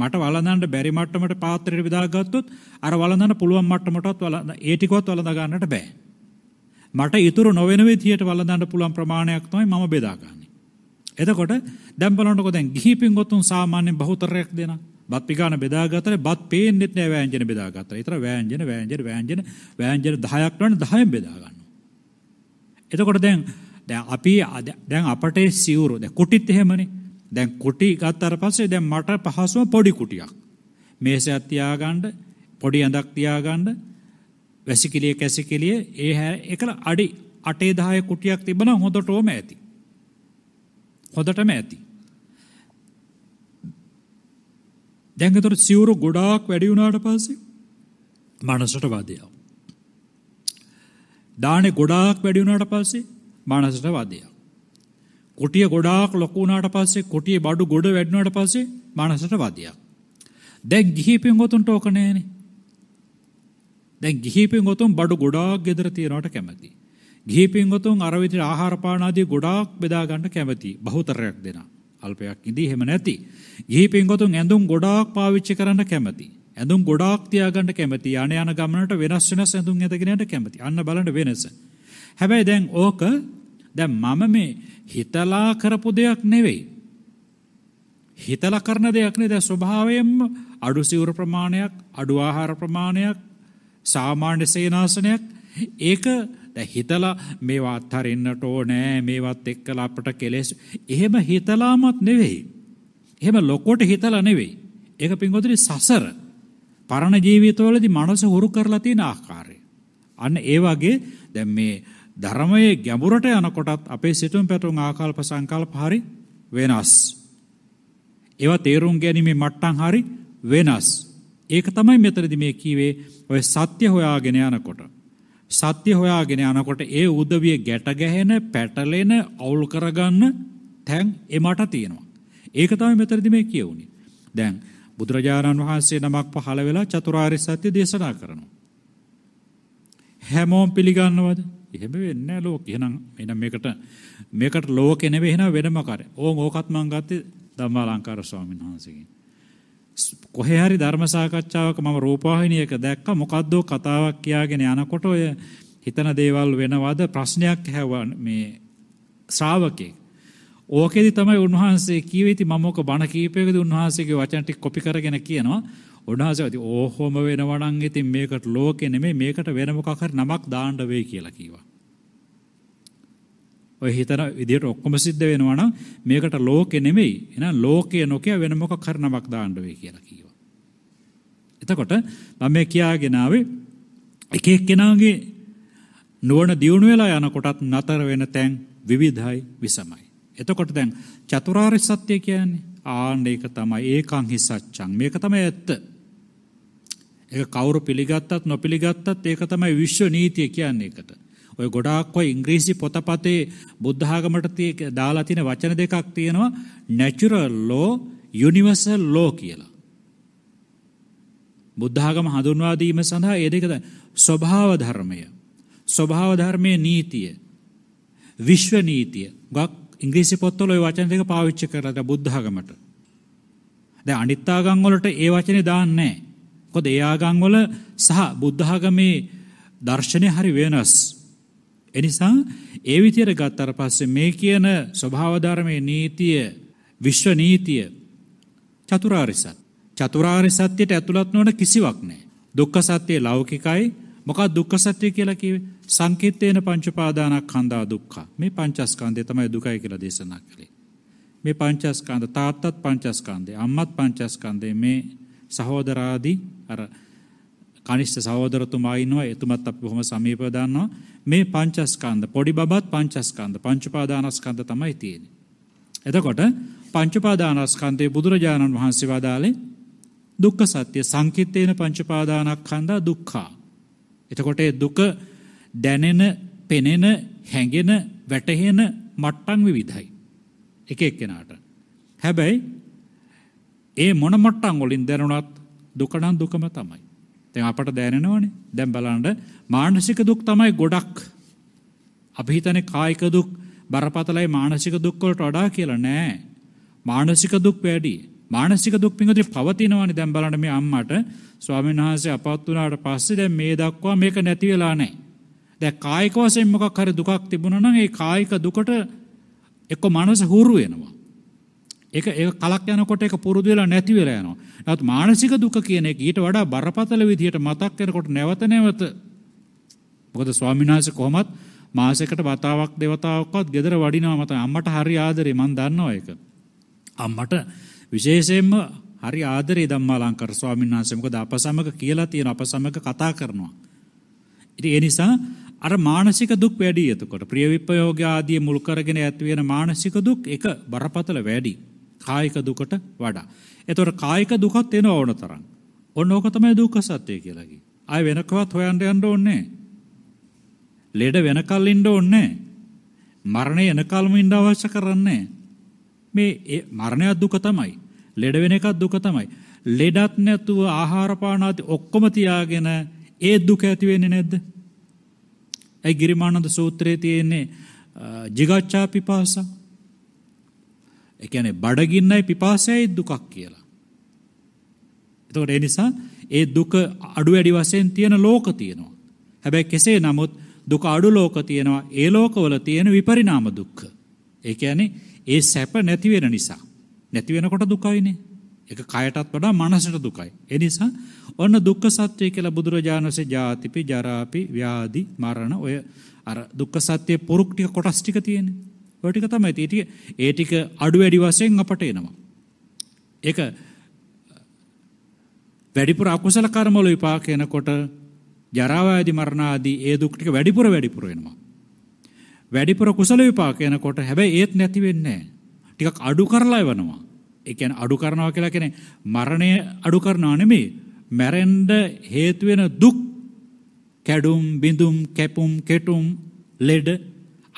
මට වලඳන්න බැරි මට්ටමට පාත්‍රයට බෙදලා ගත්තොත් අර වලඳන්න පුළුවන් මට්ටමටවත් වලඳ ඒ ටිකවත් වලඳ ගන්නට බෑ. මට ඉතුරු නොවෙන විදියට වළඳන්න පුළුවන් ප්‍රමාණයක් තමයි මම බෙදාගන්නේ. එතකොට දැන් බලනකොට දැන් ගිහි පින්වත්තුන් සාමාන්‍යයෙන් බහුතරයක් දෙන බත් පිගාන බෙදාගත්තට බත් පේන්නෙත් නෑ වෑංජන බෙදාගත්තා. ඒතර වෑංජන වෑංජන වෑංජන වෑංජන 10ක් වань 10න් බෙදා ගන්නවා. එතකොට දැන් දැන් අපි දැන් අපට සිවුරු දැන් කුටිත් එහෙමනේ. දැන් කුටි ගත්තාට පස්සේ දැන් මට පහසුව පොඩි කුටියක්. මේසයක් තියාගන්න පොඩි ඇඳක් තියාගන්න වැසිකිලිය කැසිකිලිය ඒ හැ එකල අඩි අටේ දාය කුටියක් තිබන හොඳටෝම ඇති. හොදටම ඇති. දැඟතර සිවුරු ගොඩාක් වැඩි වුණාට පස්සේ මනසට වාදයක්. දානේ ගොඩාක් වැඩි වුණාට පස්සේ මනසට වාදයක්. කුටිය ගොඩාක් ලොකු වුණාට පස්සේ කුටියේ බඩු ගොඩ වැඩි වුණාට පස්සේ මනසට වාදයක්. දැන් ගිහි පින්වතුන්ට ඕක නෑනේ. දැන් ගිහිපෙන් ගොතුන් බඩු ගොඩාක් ගෙදර තියෙනවට කැමති. ගිහිපෙන් ගොතුන් අර විදිහට ආහාර පාන ආදී ගොඩාක් බෙදා ගන්න කැමති. බහුතරයක් දෙනා. අල්පයක් ඉදී එහෙම නැති. ගිහිපෙන් ගොතුන් ඇඳුම් ගොඩාක් පාවිච්චි කරන්න කැමති. ඇඳුම් ගොඩාක් තියාගන්න කැමති. යණ යන ගමනට වෙනස් වෙනස් ඇඳුම් ඇඳගෙන යන්න කැමති. අන්න බලන්න වෙනස. හැබැයි දැන් ඕක දැන් මම මේ හිතලා කරපු දෙයක් නෙවෙයි. හිතලා කරන දෙයක් නේ දැන් ස්වභාවයෙන්ම අඩු සිවුර ප්‍රමාණයක්, අඩු ආහාර ප්‍රමාණයක්, සාමාන්‍ය සේනාසනයක් ඒක හිතලා මේවා අත්හරින්නට ඕනෑ මේවත් එක්කලා අපට කෙලෙස් එහෙම හිතලාමත් නෙවෙයි. එහෙම ලොකොට හිතලා නෙවෙයි. ඒක පින්ගොතුරි සසර පරණ ජීවිතවලදි මනස හුරු කරලා තියෙන ආකාරය. අන්න ඒ වගේ දැන් මේ ධර්මයේ ගැඹුරට යනකොටත් අපේ සිතුම් පැතුම් ආකල්ප සංකල්ප හරි වෙනස්. ඒවා තේරුම් ගැනීමේ මට්ටම් හරි වෙනස්. ඒක තමයි මෙතනදි මේ කීවේ ඔය සත්‍ය හොයාගෙන යනකොට. සත්‍ය හොයාගෙන යනකොට ඒ උදවිය ගැට ගැහෙන, පැටලෙන, අවුල් කරගන්න තැන් එමට තියෙනවා. ඒක තමයි මෙතනදි මේ කියවුනේ. දැන් බුදුරජාණන් වහන්සේ නමක් පහළ වෙලා චතුරාර්ය සත්‍ය දේශනා කරනවා. හැමෝම පිළිගන්නවද? එහෙම වෙන්නේ නැහැ ලෝකේ. එහෙනම් එහෙනම් මේකට මේකට ලෝකේ නෙවෙයි එහෙනම් වෙනම කරේ. ඕන් ඕකත් මං ගත්තේ ධම්මාලංකාර ස්වාමීන් වහන්සේගෙන්. කොහේ හරි ධර්ම සාකච්ඡාවක මම රූපවාහිනියක දැක්ක මොකද්ද කතාවක් කියාගෙන යනකොට ඔය හිතන දේවල් වෙනවද ප්‍රශ්නයක් හැවන් මේ ශ්‍රාවකෙක් ඕකෙදි තමයි උන්වහන්සේ කිව්වේ ඉතින් මම ඔක බණ කීපයකදී උන්වහන්සේගේ වචන ටික කොපි කරගෙන කියනවා උන්වහන්සේ ඉතින් ඕහොම වෙනවා නම් ඉතින් මේකට ලෝකේ නෙමෙයි මේකට වෙන මොකක් හරි නමක් දාන්න වෙයි කියලා කිව්වා ඔය හිතන විදිහට ඔක්කොම සිද්ධ වෙනවා නම් මේකට ලෝකෙ නෙමෙයි. එහෙනම් ලෝකය නොකිය වෙන මොකක් හරි නමක් දාන්න වෙයි කියලා කිව්වා. එතකොට මම මේ කියාගෙන ආවේ එක එක්කෙනාගේ නුවණ දියුණු වෙලා යනකොටත් නතර වෙන තැන් විවිධයි විසමයි. එතකොට දැන් චතුරාර්ය සත්‍ය කියන්නේ ආන්න ඒක තමයි ඒකං හි සත්‍යං. මේක තමයි ඇත්ත. ඒක කවුරු පිළිගත්තත් නොපිළිගත්තත් ඒක තමයි විශ්ව නීතිය කියන්නේ ඒකට. ඔය ගොඩාක්ව ඉංග්‍රීසි පොතපතේ බුද්ධාගමට දාලා තියෙන වචන දෙකක් තියෙනවා නැචුරල් ලෝ යුනිවර්සල් ලෝ කියලා. බුද්ධාගම හඳුන්වා දීම සඳහා ඒ දෙකද ස්වභාව ධර්මය. ස්වභාව ධර්මයේ නීතිය. විශ්ව නීතිය. ගක් ඉංග්‍රීසි පොත්වල ওই වචන දෙක පාවිච්චි කරලා බුද්ධාගමට. දැන් අනිත්‍යාගම් වලට ඒ වචනේ දාන්නේ නැහැ. මොකද ඒ ආගම් වල සහ බුද්ධාගමේ දර්ශනය හරි වෙනස්. එනිසා ඒ විදියට ගත්තර පස්සේ මේ කියන ස්වභාවධර්මයේ නීතිය විශ්ව නීතිය චතුරාර්ය සත්‍ය. චතුරාර්ය සත්‍යයට ඇතුළත් නොවන කිසිවක් නැහැ. දුක්ඛ සත්‍ය ලෞකිකයි. මොකක්ද දුක්ඛ සත්‍ය කියලා කිව්වේ? සංකිට්ඨේන පංචපාදානස්කන්ධා දුක්ඛ. මේ පංචස්කන්ධය තමයි දුකයි කියලා දේශනා කළේ. මේ පංචස්කන්ධ තාත්තත් පංචස්කන්ධය, අම්මත් පංචස්කන්ධය මේ සහෝදරාදී අර කනිෂ්ඨ සහෝදරතුමා ඉන්නවා එතුමත් අපි බොහොම සමීපව දන්නවා මේ පංචස්කන්ධ පොඩි බබත් පංචස්කන්ධ පංචපාදානස්කන්ධ තමයි තියෙන්නේ එතකොට පංචපාදානස්කන්ධයේ බුදුරජාණන් වහන්සේ වදාළේ දුක්ඛ සත්‍ය සංකිට්ඨේන පංචපාදානස්කන්ධා දුක්ඛා එතකොට ඒ දුක දැනෙන පෙනෙන හැඟෙන වැටහෙන මට්ටම් විවිධයි එක එක්කෙනාට හැබැයි ඒ මොන මට්ටම් වලින් දැනුණත් දුක නම් දුකම තමයි දැන් අපට දැනෙනවනේ දැන් බලන්න මානසික දුක් තමයි ගොඩක් අපි හිතන්නේ කායික දුක් බරපතලයි මානසික දුක් වලට වඩා කියලා නෑ මානසික දුක් වැඩි මානසික දුක් පිංගුදී පවතිනවනේ දැන් බලන්න මේ අම්මට ස්වාමීන් වහන්සේ අපවත් වුණාට පස්සේ දැන් මේ දක්වා මේක නැති වෙලා නෑ දැන් කායික වශයෙන් මොකක් හරි දුකක් තිබුණා නම් ඒ කායික දුකට එක්ක මනස හුරු වෙනවා ඒක ඒ කලක් යනකොට ඒක පුරුදු වෙලා නැති වෙලා යනවා. නමුත් මානසික දුක කියන එක ඊට වඩා බරපතල විදිහට මතක් කරනකොට නැවත නැවත මොකද ස්වාමීන් වහන්සේ කොහොමත් මාසයකට වතාවක් දෙවතාවක්වත් ගෙදර වඩිනවා මත අම්මට හරි ආදරේ මන් දන්නවා ඒක. අම්මට විශේෂයෙන්ම හරි ආදරේ ධම්මාලංකර ස්වාමීන් වහන්සේ මොකද අප සමග කියලා තියෙන අප සමග කතා කරනවා. ඉතින් ඒ නිසා අර මානසික දුක් වැඩි එතකොට ප්‍රිය විපයෝග ආදී මුල් කරගෙන ඇති වෙන මානසික දුක් එක බරපතල වැඩි. කායික දුකට වඩා. එතොට කායික දුකත් එන ඕන තරම්. ඔන්න ඕක තමයි දුක සත්‍යය කියලකි. අය වෙනකවත් හොයන්ට යන්න ඕන්නේ. ලෙඩ වෙනකල් ඉන්න ඕන්නේ. මරණය එනකල්ම ඉන්න අවශ්‍ය කරන්නේ. මේ මරණයක් දුක තමයි. ලෙඩ වෙන එකත් දුක තමයි. ලෙඩත් නැතුව ආහාර පාන ආදී ඔක්කොම තියාගෙන ඒ දුක ඇති වෙන්නේ නැද්ද? ඒ ගිරිමානන්ද සූත්‍රයේ තියෙන්නේ jigacchā pipāsa එකැනෙ බඩගින්නයි පිපාසයයි දුකක් කියලා. එතකොට එනිසා ඒ දුක අඩු වැඩි වසයෙන් තියෙන ලෝක තියෙනවා. හැබැයි කෙසේ නමුත් දුක අඩු ලෝක තියෙනවා ඒ ලෝකවල තියෙන විපරිනාම දුක්ක. ඒකඇනේ ඒ සැප නැතිවෙන නිසා. නැතිවෙනකොට දුකයිනේ. එක කයටත් වඩා මනසට දුකයි. එනිසා ඔන්න දුක්ක සත්‍යය කියලා බුදුරජාණන්සේ ජාතිපි ජරාපි ව්‍යාදි මරණ ඔය අර දුක්ක සත්‍යය පොරුක්ටික කොටස්ටික තියෙන්නේ. ඔටික තම ඇති ටිය ඒ ටික අඩු වැඩි වසයෙන් අපට එනවා. ඒක වැඩිපුර අකුසල කර්මල විපාක එනකොට ජරාවාදි මරණාදී ඒ දුක් ටික වැඩිපුර වැඩිපුර වෙනවා. වැඩිපුර කුසල විපාක එනකොට හැබැයි ඒත් නැති වෙන්නේ නැහැ. ටිකක් අඩු කරලා එවනවා. ඒ කියන්නේ අඩු කරනවා කියලා කියන්නේ මරණය අඩු කරනවා නෙමෙයි. මැරෙන්න හේතු වෙන දුක් කැඩුම් බිඳුම් කැපුම් කෙටුම් ලෙඩ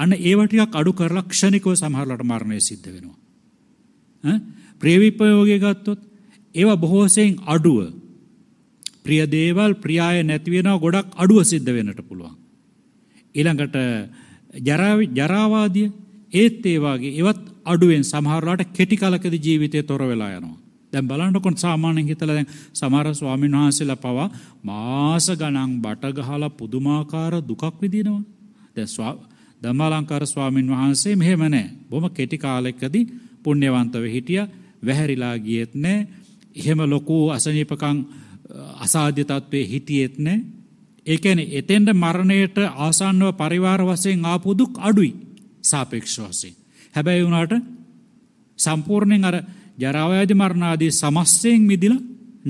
අන්න ඒව ටිකක් අඩු කරලා ක්ෂණිකව සමහරලට මරණය සිද්ධ වෙනවා. ඈ ප්‍රේවිපයෝගය ගත්තොත් ඒවා බොහෝසෙන් අඩුව ප්‍රිය දේවල් ප්‍රියාය නැති වෙනවා ගොඩක් අඩුව සිද්ධ වෙන්නට පුළුවන්. ඊළඟට ජරා ජරාවාදිය ඒත් ඒ වගේ ඒවත් අඩුවෙන් සමහරලාට කෙටි කලකදී ජීවිතය තොර වෙලා යනවා. දැන් බලන්නකොන් සාමාන්‍යයෙන් හිතලා දැන් සමහර ස්වාමීන් වහන්සේලා පවා මාස ගණන් බට ගහලා පුදුමාකාර දුකක් විඳිනවා. දැන් ධම්මාලංකාර ස්වාමින් වහන්සේ මෙහෙම නෑ. බොහොම කෙටි කාලයකදී පුණ්‍යවන්තව හිටියා. වැහැරිලා ගියෙත් නෑ. එහෙම ලොකු අසනීපකම් අසාධ්‍ය තත්වයේ හිටියෙත් නෑ. ඒ කියන්නේ එතෙන්ට මරණයට ආසන්නව පරිවාර වශයෙන් ආපු දුක් අඩුයි සාපේක්ෂව වශයෙන්. හැබැයි උනාට සම්පූර්ණයෙන් අර ජරාවයදි මරණාදී සමස්තයෙන් මිදිලා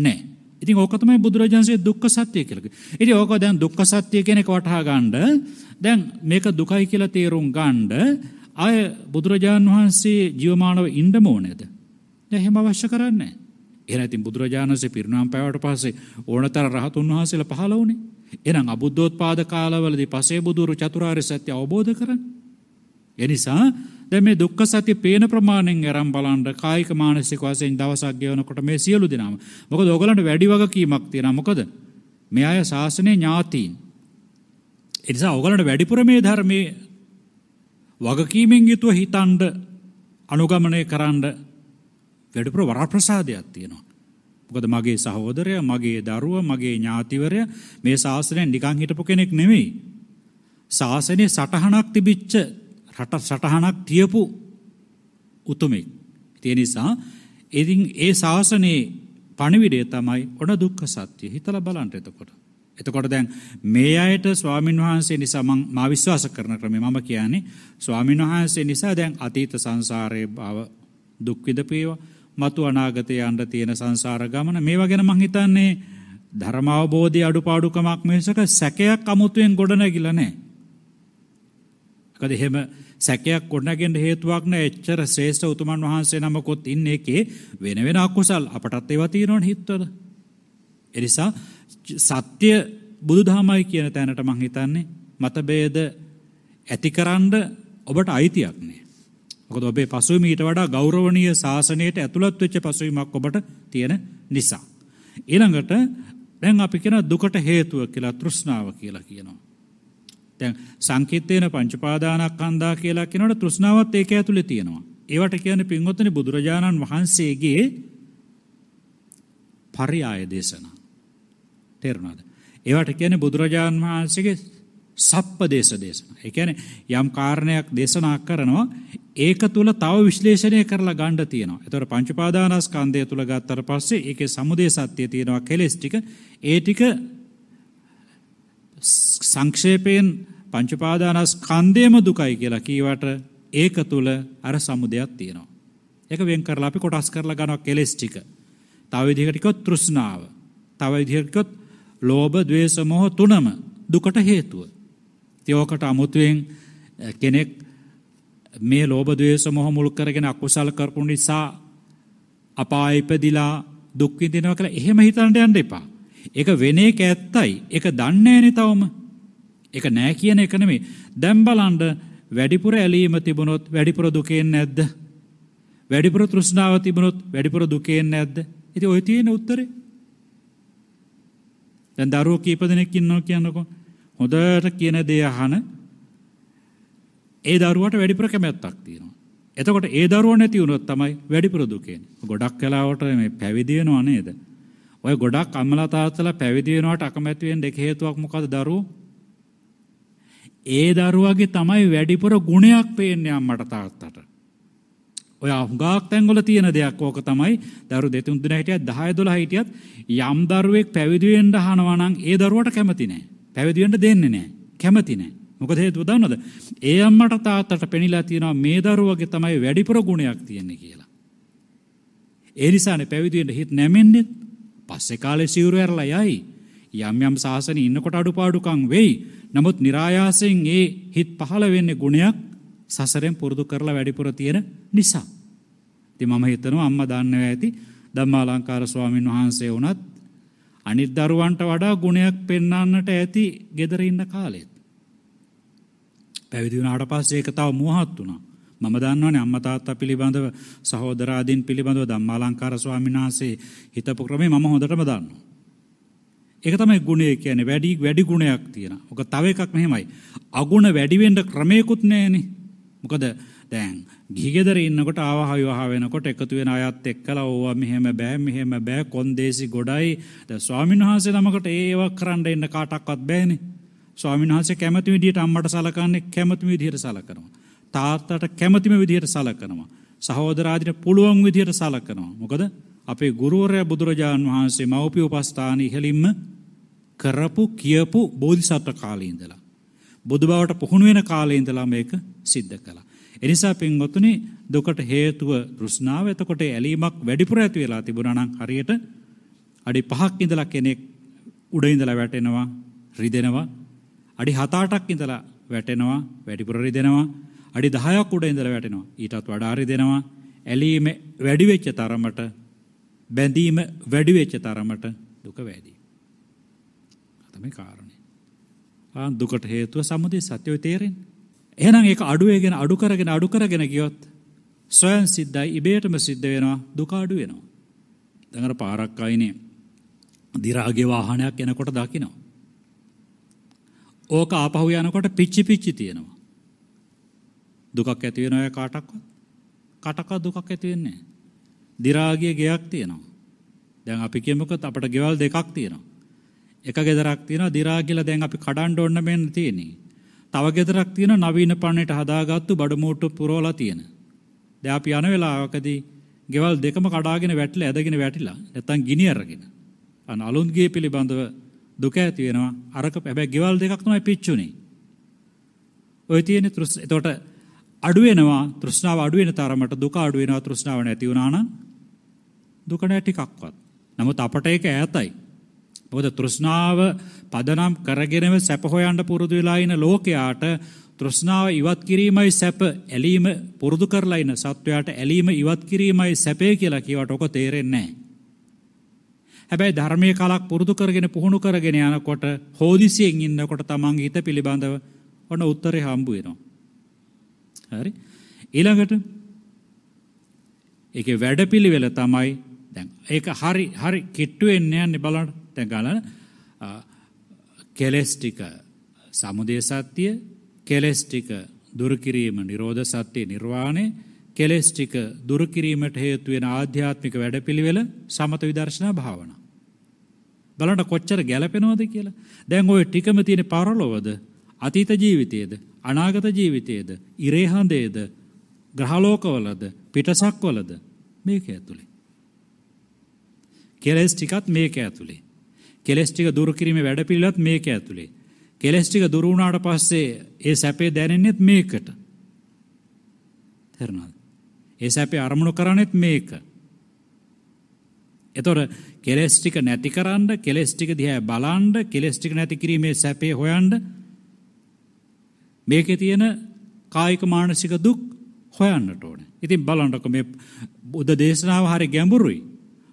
නැහැ. ඉතින් ඕක තමයි බුදුරජාන්සේ දුක්ඛ සත්‍ය කියලා කිව්වේ. ඉතින් ඕක දැන් දුක්ඛ සත්‍ය කියන එක වටහා ගන්නද දැන් මේක දුකයි කියලා තේරුම් ගන්නද අය බුදුරජාන් වහන්සේ ජීවමානව ඉන්නම ඕනේද? දැන් එහෙම අවශ්‍ය කරන්නේ නැහැ. එහෙනම් ඉතින් බුදුරජාණන්සේ පිරිනම් පෑවට පස්සේ ඕනතර රහතුන් වහන්සේලා පහළ වුණේ. එහෙනම් අබුද්ධෝත්පාද කාලවලදී පසේ බුදුරු චතුරාර්ය සත්‍ය අවබෝධ කරන්නේ. එනිසා දැන් මේ දුක්ඛ සත්‍ය පේන ප්‍රමාණයෙන් අරන් බලන්න කායික මානසික වශයෙන් දවසක් ගෙවනකොට මේ සියලු දෙනාම මොකද ඔයගලන්ට වැඩි වගකීමක් තියෙනවා මොකද මේ අය ශාසනයේ ඥාතීන් ඒ නිසා ඔයගලන්ට වැඩිපුර මේ ධර්මයේ වගකීමෙන් යුතුව හිතන්න අනුගමනය කරන්න වැඩිපුර වරප්‍රසාදයක් තියෙනවා මොකද මගේ සහෝදරය මගේ දරුව මගේ ඥාතිවරය මේ ශාසනයෙන් නිකන් හිටපු කෙනෙක් නෙමෙයි ශාසනයේ සටහනක් තිබිච්ච රට සටහනක් තියපු උතුමෙක්. තිය නිසා එතින් ඒ ශාසනයේ පණිවිඩේ තමයි ඔන දුක්ඛ සත්‍යය හිතල බලන්ට එතකොට. එතකොට දැන් මේ අයට ස්වාමීන් වහන්සේ නිසා මං මා විශ්වාස කරන ක්‍රමේ මම කියන්නේ ස්වාමීන් වහන්සේ නිසා දැන් අතීත සංසාරයේ බව දුක් විඳපේවා මතු අනාගතේ යන්න තියෙන සංසාර ගමන මේවා ගැන මං හිතන්නේ ධර්ම අවබෝධයේ අඩුපාඩුකමක් මිසක සැකයක් අමුතුවෙන් ගොඩනැගිලා නැහැ. කද එහෙම සැකයක් ඔන්නගෙන් හේතුවක්න එච්චර ශ්‍රේෂ්ඨ උතුමන් වහන්සේ නමකොත් ඉන්න එකේ වෙන වෙන අකුසල් අපටත් ඒවා තියෙනවන හිත්වල. එනිසා සත්‍ය බුදුදහමයි කියන තැනට මං හිතන්නේ මතබේද ඇතිකරන්ඩ ඔබට අයිතියක්නේ. මොකද ඔබේ පසුවීම ඊට වඩා ගෞරවනීය ශාසනයට ඇතුළත් වෙච්ච පසුවීමක් ඔබට තියෙන නිසා. ඊළඟට දැන් අපි කියන දුකට හේතුව කියලා තෘෂ්ණාව කියලා කියනවා. දැන් සංකිට්ඨේන පංචපාදානස්කන්ධා කියලා කියනකොට තෘෂ්ණාවත් ඒක ඇතුලේ තියෙනවා. ඒවට කියන්නේ පින්වත්නි බුදුරජාණන් වහන්සේගේ පරයාය දේශනා. තේරුණාද? ඒවට කියන්නේ බුදුරජාණන් වහන්සේගේ සප්පදේශ දේශනා. ඒ කියන්නේ යම් කාරණයක් දේශනා කරනවා ඒක තුල තව විශ්ලේෂණය කරලා ගන්න තියෙනවා. ඒතර පංචපාදානස්කන්ධය තුල ගත්තට පස්සේ ඒකේ සමුදේ සත්‍ය තියෙනවා කෙලස් ටික. ඒ ටික සංක්ෂේපයෙන් පංචපාදානස් කන්දේම දුකයි කියලා කීවට ඒක තුළ අර සමුදයක් තියෙනවා. ඒක වෙන් කරලා අපි කොටස් කරලා ගන්නවා කෙලෙස් ටික. තව විදිහකට කිව්වොත් තෘෂ්ණාව. තව විදිහකට කිව්වොත් ලෝභ, ద్వේස, මෝහ තුනම දුකට හේතුව. තියෝකට අමුතුවෙන් කෙනෙක් මේ ලෝභ, ద్వේස, මෝහ මුල් කරගෙන අකුසල් කරපු නිසා අපාය ඉපදිලා දුක් විඳිනවා කියලා එහෙම හිතන්න යන්න එපා. ඒක වෙන එක ඇත්තයි. ඒක දන්නේ නැහැනේ තවම. ඒක නෑ කියන එක නෙමෙයි. දැන් බලන්න වැඩිපුර ඇලීම තිබුණොත් වැඩිපුර දුකෙන් නැද්ද? වැඩිපුර තෘෂ්ණාව තිබුණොත් වැඩිපුර දුකෙන් නැද්ද? ඉතින් ඔය තියෙන උත්තරේ. දැන් දරුවෝ කීප දෙනෙක් ඉන්නවා කියනකො හොඳට කියන දේ අහන ඒ දරුවට වැඩිපුර කැමැත්තක් තියෙනවා. එතකොට ඒ දරුවෝ නැති වුණොත් තමයි වැඩිපුර දුකෙන්. ගොඩක් කලාවට මේ පැවිදි වෙනව නේද? ඔය ගොඩක් අම්මලා තාත්තලා පැවිදි වෙනවට අකමැති වෙන්න එක හේතුවක් මොකද දරුවෝ? ඒ දරුවගේ තමයි වැඩිපුර ගුණයක් පේන්නේ අම්මට තාත්තට. ඔය හුඟක් තැන්වල තියෙන දෙයක් ඕක තමයි දරු දෙතුන් දින හිටියත් 10 12 හිටියත් යම් දරුවෙක් පැවිදි වෙන්න අහනවා නම් ඒ දරුවට කැමති නෑ. පැවිදි වෙන්න දෙන්නේ නෑ. කැමති නෑ. මොකද හේතුව දන්නවද? ඒ අම්මට තාත්තට පෙනිලා තියෙනවා මේ දරුවගේ තමයි වැඩිපුර ගුණයක් තියෙන්නේ කියලා. ඒ නිසානේ පැවිදි වෙන්න හිත නැමෙන්නේ පස්සේ කාලේ සිවුරු ඇරලා යයි. යම් යම් සාසන ඉන්නකොට අඩුපාඩුකම් වෙයි. නමුත් નિરાයාසයෙන් ඒ හිත් පහළ වෙන්නේ ගුණයක් සසරෙන් පුරුදු කරලා වැඩිපුර තියෙන නිසා. ඉතින් මම හිතනවා අම්මා දන්නවා ඇති ධම්මාලංකාර ස්වාමින් වහන්සේ වුණත් අනිත් දරුවන්ට වඩා ගුණයක් පෙන්වන්නට ඇති gedare ඉන්න කාලෙත්. පැවිදි වුණාට පස්සේ ඒක තව මෝහත් වුණා. මම දන්නවන අම්මතාත්තා පිළිබඳව සහෝදරාදීන් පිළිබඳව දම්මාලංකාර ස්වාමිනාසේ හිතපු ක්‍රමේ ම හොඳටම දන්න. එක තමයි ගුණේ කියන වැඩි වැඩි ගුණයක් තියෙන ඕක තව එකක් මෙහෙමයි. අගුණ වැඩිවෙන්ඩ ක්‍රමයකුත් නෑනෙ මොකද දැන් ගිගෙදර ඉන්නකොට ආවාහයවාහ වෙනකොට එකතු වෙන අයත් එක්කල ඕවා මෙහෙම බෑ මෙහෙම බෑ කොන්දේසි ගොඩයි ද ස්වාමින් වහන්සේ නමකට ඒවක් කරන්න එන්න කාටක්වත් බෑනේ ස්වාමින් වහන්සේ කැමති විදිහට අම්මට සලකන්නේ කැමති විදිහට සලකනවා තාත්තට කැමතිම විදිහට සලකනවා. සහෝදරාදිට පුළුවන් විදිහට සලකනවා. මොකද අපේ ගුරුවරය බුදුරජාණන් වහන්සේ මවපිය උපස්ථානය ඉහලින්ම කරපු කියපු බෝධිසත්ව කාලීඉඳලා. බුදු බවට පුහුණුවෙන කාලීඉඳලා මේක සිද්ධ කලා. එනිසා පෙන්ගොතුනි දුකට හේතුව දෘෂ්නාව එතකොට ඇලීමක් වැඩිපුර ඇති වෙලා තිබුණනං හරියට අඩි පහක් ඉඳලා කෙනෙක් උඩඉඳලා වැටෙනවා රිදෙනවා අඩි හතාටක් ඉඳලා වැටෙනවා වැඩිපුර රිදෙනවා අඩි 10ක් උඩ ඉඳලා වැටෙනවා. ඊටත් වඩා හරි දෙනවා. ඇලීම වැඩි වෙච්ච තරමට බැඳීම වැඩි වෙච්ච තරමට දුක වැඩි. තමයි කාරණේ. ආ දුකට හේතුව සමුදය සත්‍යය තේරෙන්නේ. එහෙනම් ඒක අඩු වෙගෙන අඩු කරගෙන අඩු කරගෙන ගියොත් ස්වයන් සිද්ධයි ඉබේටම සිද්ධ වෙනවා දුක අඩු වෙනවා. දැන් අර පාරක් ආයිනේ දි රාගේ වාහනයක් එනකොට දකිනවා. ඕක ආපහු යනකොට පිච්චි පිච්චි තියෙනවා. දුකක් ඇති වෙන අය කාටක්වත් කටකවත් දුකක් ඇති වෙන්නේ නැහැ. දි รา ගිය ගෙයක් තියෙනවා. දැන් අපි කියමුකත් අපට ගෙවල් දෙකක් තියෙනවා. එක ගෙදරක් තියෙනවා දි รา කියලා දැන් අපි කඩන්න ඕන මෙන්න තියෙන්නේ. තව ගෙදරක් තියෙනවා නවීන පන්නේට හදාගත්තු බඩ මෝට්ටු පුරවලා තියෙන. දැන් අපි යන වෙලාවකදී ගෙවල් දෙකම කඩාගෙන වැටිලා ඇදගෙන වැටිලා නැත්තම් ගිනි අරගෙන අන අලුන්ගේ පිළිබඳව දුක ඇති වෙනවා අරක හැබැයි ගෙවල් දෙකක් තමයි පිච්චුනේ ඔය තියෙන තෘස් එතකොට අඩුවෙනවා තෘෂ්ණාව අඩුවෙන තරමට දුක අඩුවෙනවා තෘෂ්ණාව නැති වුණා නම් දුක නැහැ ටිකක්වත්. නමුත් අපට ඒක ඈතයි. මොකද තෘෂ්ණාව පදනම් කරගෙනම සැප හොයන්න පුරුදු වෙලා ඉන ලෝකයාට තෘෂ්ණාව ඉවත් කිරීමයි සැප ඇලීම පුරුදු කරලා ඉන සත්වයාට ඇලීම ඉවත් කිරීමයි සැපේ කියලා කියවට ඔක තේරෙන්නේ නැහැ. හැබැයි ධර්මයේ කලක් පුරුදු කරගෙන පුහුණු කරගෙන යනකොට හෝදිසියෙන් ඉන්නකොට තමන්ගේ හිත පිළිබඳව ඔන්න උත්තරේ හම්බ වෙනවා. හරි ඊළඟට ඒක වැඩ පිළිවෙල තමයි දැන් ඒක හරි හරි කිට්ටුවෙන්න යන්න බලන්න දැන් ගලන කෙලෙස් ටික සමුදය සත්‍ය කෙලෙස් ටික දුරු කිරීම නිරෝධ සත්‍ය නිර්වාණය කෙලෙස් ටික දුරු කිරීමට හේතු වෙන ආධ්‍යාත්මික වැඩපිළිවෙල සමත විදර්ශනා භාවනා බලන්න කොච්චර ගැළපෙනවද කියලා දැන් ওই ටිකම තියෙන පරලොවද අතීත ජීවිතයේද අනාගත ජීවිතයේද ඉරේහඳේද ග්‍රහලෝකවලද පිටසක්වලද මේක ඇතුළේ. කෙලෙස් ටිකත් මේක ඇතුළේ. කෙලෙස් ටික දුරු කිරීමේ වැඩපිළිවෙලත් මේක ඇතුළේ. කෙලෙස් ටික දුරු වුණාට පස්සේ ඒ සැපේ දැනෙන්නේත් මේකට. තේරුණාද? ඒ සැපේ අරමුණු කරන්නේත් මේක. එතකොට කෙලෙස් ටික නැති කරන්න, කෙලෙස් ටික දිහා බලන්න, කෙලෙස් ටික නැති කිරීමේ සැපේ හොයන්න මේකේ තියෙන කායික මානසික දුක් හොයන්නට ඕන. ඉතින් බලන්නක මේ බුද්ධ දේශනාව හරි ගැඹුරුයි.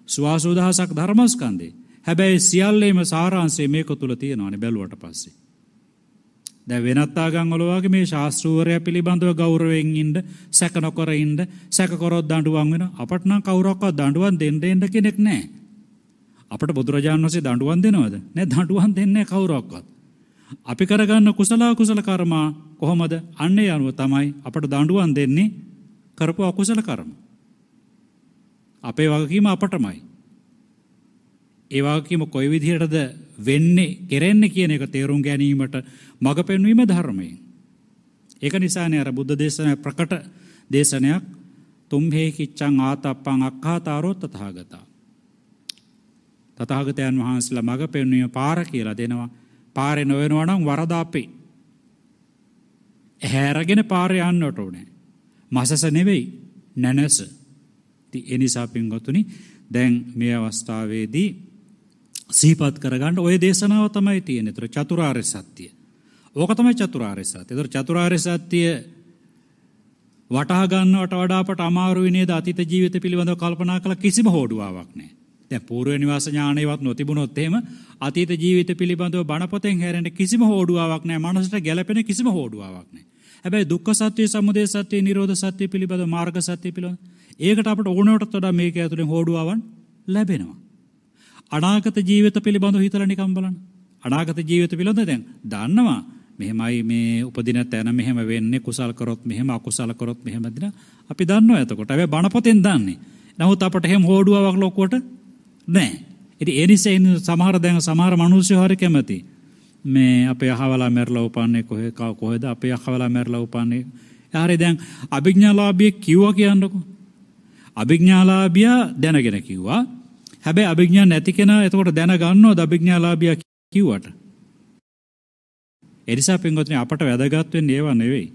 ස්වාසෝදහසක් ධර්මස්කන්දේ. හැබැයි සියල්ලේම සාරාන්සේ මේක තුළ තියෙනවානේ බැලුවට පස්සේ. දැ වෙනත්තාගංවලවාගේ මේ ශාස්ත්‍රූවරය පිළිබඳව ගෞරවෙන් ඉන්ඩ සැකනොකර ඉන්ඩ සැකකොරොත් දඩුවන් වෙන අපටන කවරක්ක දඩුවන් දෙන්ඩෙන්ඩ කෙනෙක් නෑ. අපට බුදුරජාන් වසේ දඩුවන් දෙනවද නෑ දඩුවන් දෙන්නේ කවුරක්වත්. අපි කරගන්න කුසලා කුසල කර්මා කොහොමද අන්නේ අනුව තමයි අපට දඬුවන් දෙන්නේ කරපු අකුසල කරම. අපේ වගකීම අපටමයි. ඒ වගකීම කොයි විදිහටද වෙන්නේ කෙරෙන්නේ කියන එක තේරුම් ගැනීමට මඟ පෙන්වීම ධර්මයෙන්. ඒක නිසානේ අර බුද්ධ දේශනාවේ ප්‍රකට දේශනයක් තුම්හේ කිච්ඡං ආතප්පං අක්ඛාතාරෝ තථාගතා. තථාගතයන් වහන්සේලා මඟ පෙන්වීම පාර කියලා දෙනවා. පාරේ නොවෙනවා නම් වරද අපේ. හැරගෙන පාරේ යන්නට ඕනේ. මසස නෙවෙයි නැනස. ඉතින් ඒ නිසා පින්වතුනි දැන් මේ අවස්ථාවේදී සිහිපත් කරගන්න ඔය දේශනාව තමයි තියෙන්නේ. ඒතර චතුරාර්ය සත්‍ය. ඕක තමයි චතුරාර්ය සත්‍ය. ඒතර චතුරාර්ය සත්‍ය වටහා ගන්නවට වඩා අපට අමාරුයි නේද අතීත ජීවිත පිළිබඳව කල්පනා කළ කිසිම හෝඩුවාවක් නැහැ. දැන් పూర్ව නිවාස ඥානයවත් නොතිබුණොත් එහෙම අතීත ජීවිත පිළිබඳව බණපතෙන් හැරෙන කිසිම හෝඩුවාවක් නැහැ. මනසට ගැළපෙන කිසිම හෝඩුවාවක් නැහැ. හැබැයි දුක්ඛ සත්‍ය, සමුදය සත්‍ය, නිරෝධ සත්‍ය පිළිබඳව මාර්ග සත්‍ය පිළිබඳව ඒකට අපට ඕනෑවට වඩා මේක ඇතුලෙන් හෝඩුවාවන් ලැබෙනවා. අනාගත ජීවිත පිළිබඳව හිතලා නිකම් බලන්න. අනාගත ජීවිත පිළිබඳව දැන් දන්නවා මෙහෙමයි මේ උපදින තැන මෙහෙම වෙන්නේ කුසල් කරොත් මෙහෙම අකුසල කරොත් මෙහෙම දින අපි දන්නවා එතකොට. හැබැයි බණපතෙන් දන්නේ. නමුත් අපට එහෙම හෝඩුවාවක් ලොකුවට නෑ. ඉතින් ඒ නිසා සමහර දැන් සමහර මිනිස්සු හරි කැමති. මේ අපේ අහවලා මැරලා උපන්නේ කොහේ කොහෙද අපේ අහවලා මැරලා උපන්නේ. හරි දැන් අභිඥාලාභිය කිව්වා කියන්නකෝ. අභිඥාලාභිය දැනගෙන කිව්වා. හැබැයි අභිඥා නැති කෙනා එතකොට දැනගන්නවද අභිඥාලාභිය කිව්වට? එනිසා පින්වත්නි අපට වැදගත් වෙන්නේ ඒවා නෙවෙයි.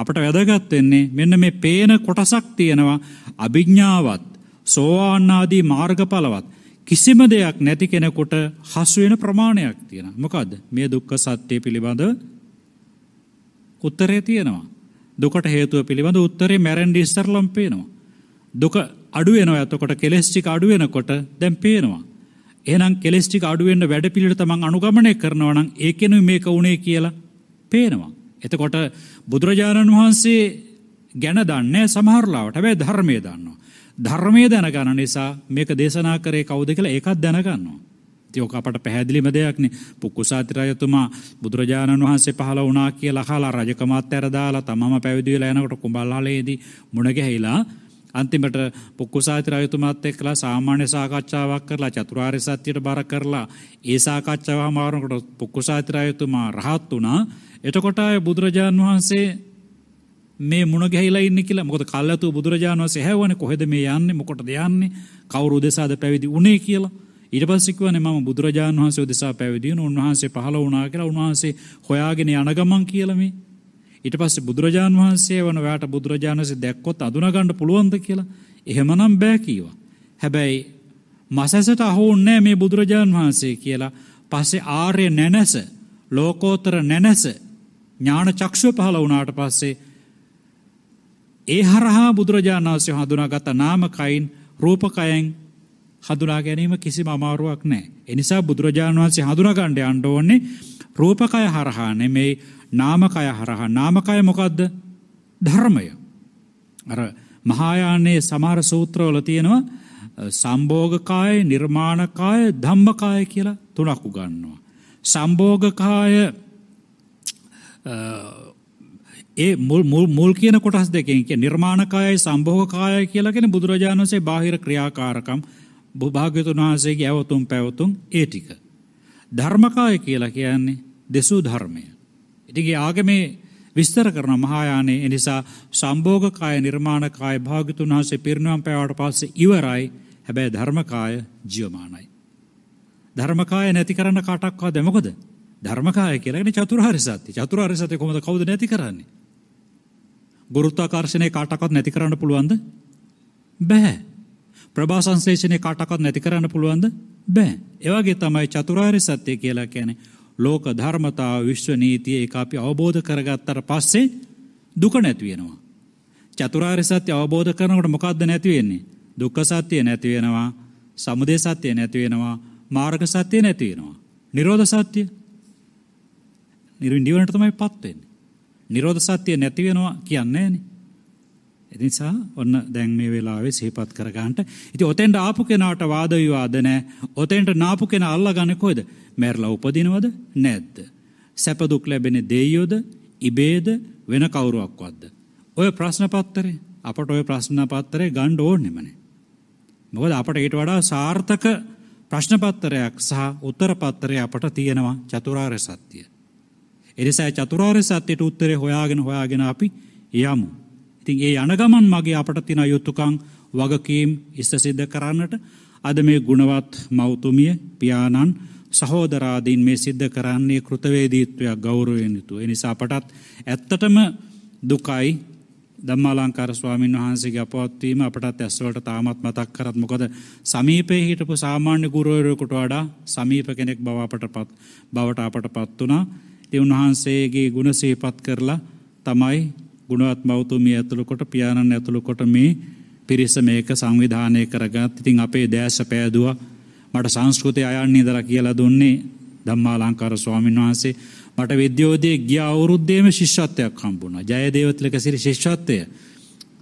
අපට වැදගත් වෙන්නේ මෙන්න මේ පේන කොටසක් තියෙනවා අභිඥාවත් සෝවාන් ආදී මාර්ගඵලවත් කිසිම දෙයක් නැති කෙනකොට හසුවෙන ප්‍රමාණයක් තියෙන. මොකද මේ දුක්ඛ සත්‍යය පිළිබඳ උත්තරය තියෙනවා. දුකට හේතුව පිළිබඳ උත්තරේ මැරෙන්ඩි ඉස්තරලම් පේනවා. දුක අඩුවෙනවා එතකොට කෙලෙස් ටික අඩු වෙනකොට දැන් පේනවා. එහෙනම් කෙලෙස් ටික අඩු වෙන්න වැඩ පිළිවෙල තමන් අනුගමනය කරනවා නම් ඒකෙනුයි මේක උනේ කියලා පේනවා. එතකොට බුදුරජාණන් වහන්සේ ගැන දන්නේ සමහරලාවට හැබැයි ධර්මයේ දන්නවා. ධර්මය දැනගන්න නිසා මේක දේශනා කරේ කවුද කියලා ඒකත් දැනගන්නවා. යෝක අපට පැහැදිලිම දෙයක්නේ පුක්කුසාතිරජතුමා බුදුරජාණන් වහන්සේ පහල වනා කිය ලහලා රජකමත් ඇරදාලා තමම පැවිදිවෙලා යනකොට කුඹල්ලාලේදී මුණගැහිලා අන්තිමට පුක්කුසාතිරයතුමත් එක්ලා සාමාන්‍ය සාකච්ඡාවක් කරලා චතුරාර්ය සත්‍යයට බර කරලා ඒ සාකච්ඡාව මාරනකොට පුක්කුසාතිරයතුමා රහත් වුණා එතකොට අය බුදුරජාණන් වහන්සේ මේ මුණ ගැහිලා ඉන්න කියලා මොකද කල්ලාතු බුදුරජාණන් වහන්සේ හැවවනේ කොහෙද මේ යන්නේ මොකටද යන්නේ කවුරු උදෙසාද පැවිදි උනේ කියලා ඊට පස්සේ කිව්වනේ මම බුදුරජාණන් වහන්සේ උදෙසා පැවිදි වුණා උන්වහන්සේ පහළ වුණා කියලා උන්වහන්සේ හොයාගෙන යන ගමන් කියලා මේ ඊට පස්සේ බුදුරජාණන් වහන්සේ වන ඔයාට බුදුරජාණන් වහන්සේ දැක්කොත් අඳුනා ගන්න පුළුවන්ද කියලා එහෙමනම් බෑ කීවා හැබැයි මසැසට අහෝන්නේ මේ බුදුරජාණන් වහන්සේ කියලා පස්සේ ආර්ය නැනස ලෝකෝත්තර නැනස ඥාන චක්ෂුව පහළ වුණාට පස්සේ ඒ හරහා බුදුරජාණන්සය හඳුනාගත නාමකයින් රූපකයන් හඳුනා ගැනීම කිසිම අමාරුවක් නෑ. එනිසා බුදුරජාණන් වන්සේ හඳුනාගණ්ඩ අන්ඩෝන්නේ රූපකය හරහා නෙමෙයි නාමකය හරහා නාමකය මොකක්ද ධර්මය. අර මහායානයේ සමාර සූත්‍රවල තියෙනවා සම්භෝගකාය නිර්මාණකාය ධම්මකාය කියලා තුනකු ගන්නවා. සම්භෝගකාය ඒ මුල් මුල් මුල් කියන කොටස් දෙකෙන් කිය නිර්මාණකායයි සම්භෝගකායයි කියලා කියන බුදුරජාණන් වහන්සේ බාහිර ක්‍රියාකාරකම් භාග්‍යතුන් වහන්සේගේ ඇවතුම් පැවතුම් ඒ ටික. ධර්මකාය කියලා කියන්නේ දෙසූ ධර්මය. ඉතිගේ ආගමේ විස්තර කරන මහායානයේ එනිසා සම්භෝගකාය නිර්මාණකාය භාග්‍යතුන් වහන්සේ පිරිනුවම් පෑවට පස්සේ ඉවරයි. හැබැයි ධර්මකාය ජීවමානයි. ධර්මකාය නැති කරන්න කාටක්වා දෙමකොද? ධර්මකාය කියලා කියන්නේ චතුරාර්ය සත්‍ය. චතුරාර්ය සත්‍ය කොහොමද කවුද නැති කරන්නේ? ගුරුත්වාකර්ශණය කාටකත් නැති කරන්න පුළුවන්ද බැහැ. ප්‍රභා සංශේෂණය කාටකත් නැති කරන්න පුළුවන්ද බෑ. ඒවගේ තමයි චතුරාර්ය සත්‍යය කියලා කියන්නේ. ලෝක ධර්මතාව විශ්ව නීතිය ඒක අපි අවබෝධ කරගත්තට පස්සේ දුක නැති වෙනවා. චතුරාර්ය සත්‍ය අවබෝධ කරනකොට මොකද්ද නැති වෙන්නේ? දුක්ඛ සත්‍ය නැති වෙනවා, සමුදය සත්‍ය නැති වෙනවා, මාර්ග සත්‍ය නැති වෙනවා. නිරෝධ සත්‍ය නිර්විණිවනට තමයි පත් වෙන්නේ. නිරෝධ සත්‍ය නැති වෙනවා කියන්නේ නෑනේ. ඒ නිසා ඔන්න දැන් මේ වෙලාවේ සිහිපත් කර ගන්නට. ඉතින් ඔතෙන්ට ආපු කෙනාට වාද විවාද නැහැ. ඔතෙන්ට නාපු කෙනා අල්ලගන්නේ කොහෙද? මැරලා උපදිනවද? නැද්ද? සැප දුක් ලැබෙන දෙයියොද? ඉබේද? වෙන කවුරුවක්වත්ද? ඔය ප්‍රශ්න පත්‍රේ අපට ඔය ප්‍රශ්න පත්‍රේ ගන්න ඕනෙම නැහැ. මොකද අපට ඊට වඩා සාර්ථක ප්‍රශ්න පත්‍රයක් සහ උත්තර පත්‍රය අපට තියෙනවා චතුරාර්ය සත්‍යය. එනිසා චතුරාර්ය සත්‍යයට උත්තරේ හොයාගෙන හොයාගෙන අපි යමු. ඉතින් ඒ යන ගමන් මගේ අපට තියෙන යුතුයකම් වගකීම් ඉෂ්ට සිද්ධ කරන්නට අද මේ ගුණවත් මෞතුමිය පියාණන් සහෝදරාදීන් මේ සිද්ධ කරන්නේ කෘතවේදීත්වයක් ගෞරවයෙන් යුතුව. ඒ නිසා අපටත් ඇත්තටම දුකයි ධම්මාලංකාර ස්වාමීන් වහන්සේගේ අපවත්වීම අපටත් ඇස්වලට තාමත් මතක් කරත් මොකද සමීපයේ හිටපු සාමාන්‍ය ගුරුවරයෙකුට වඩා සමීප කෙනෙක් බව අපට පත් බවට අපට පත් වුණා. ති උන්වහන්සේගේ ගුණසේපත් කරලා තමයි ගුණවත් මෞතුමිය ඇතුළු කොට පියාණන් ඇතුළු කොට මේ පිරිස මේක සංවිධානය කරගත් ඉතින් අපේ දෑශ පෑදුව මට සංස්කෘතය අයන්නේ දර කියලා දුන්නේ දම්මා ලංකාර ස්වාමීන් වහන්සේ මට විද්‍යෝදයේ ගිය අවුරුද්දේම ශිෂ්‍යත්වයක් හම්බුණ ජයදේවත්ලක සිරි ශිෂ්ෂත්වය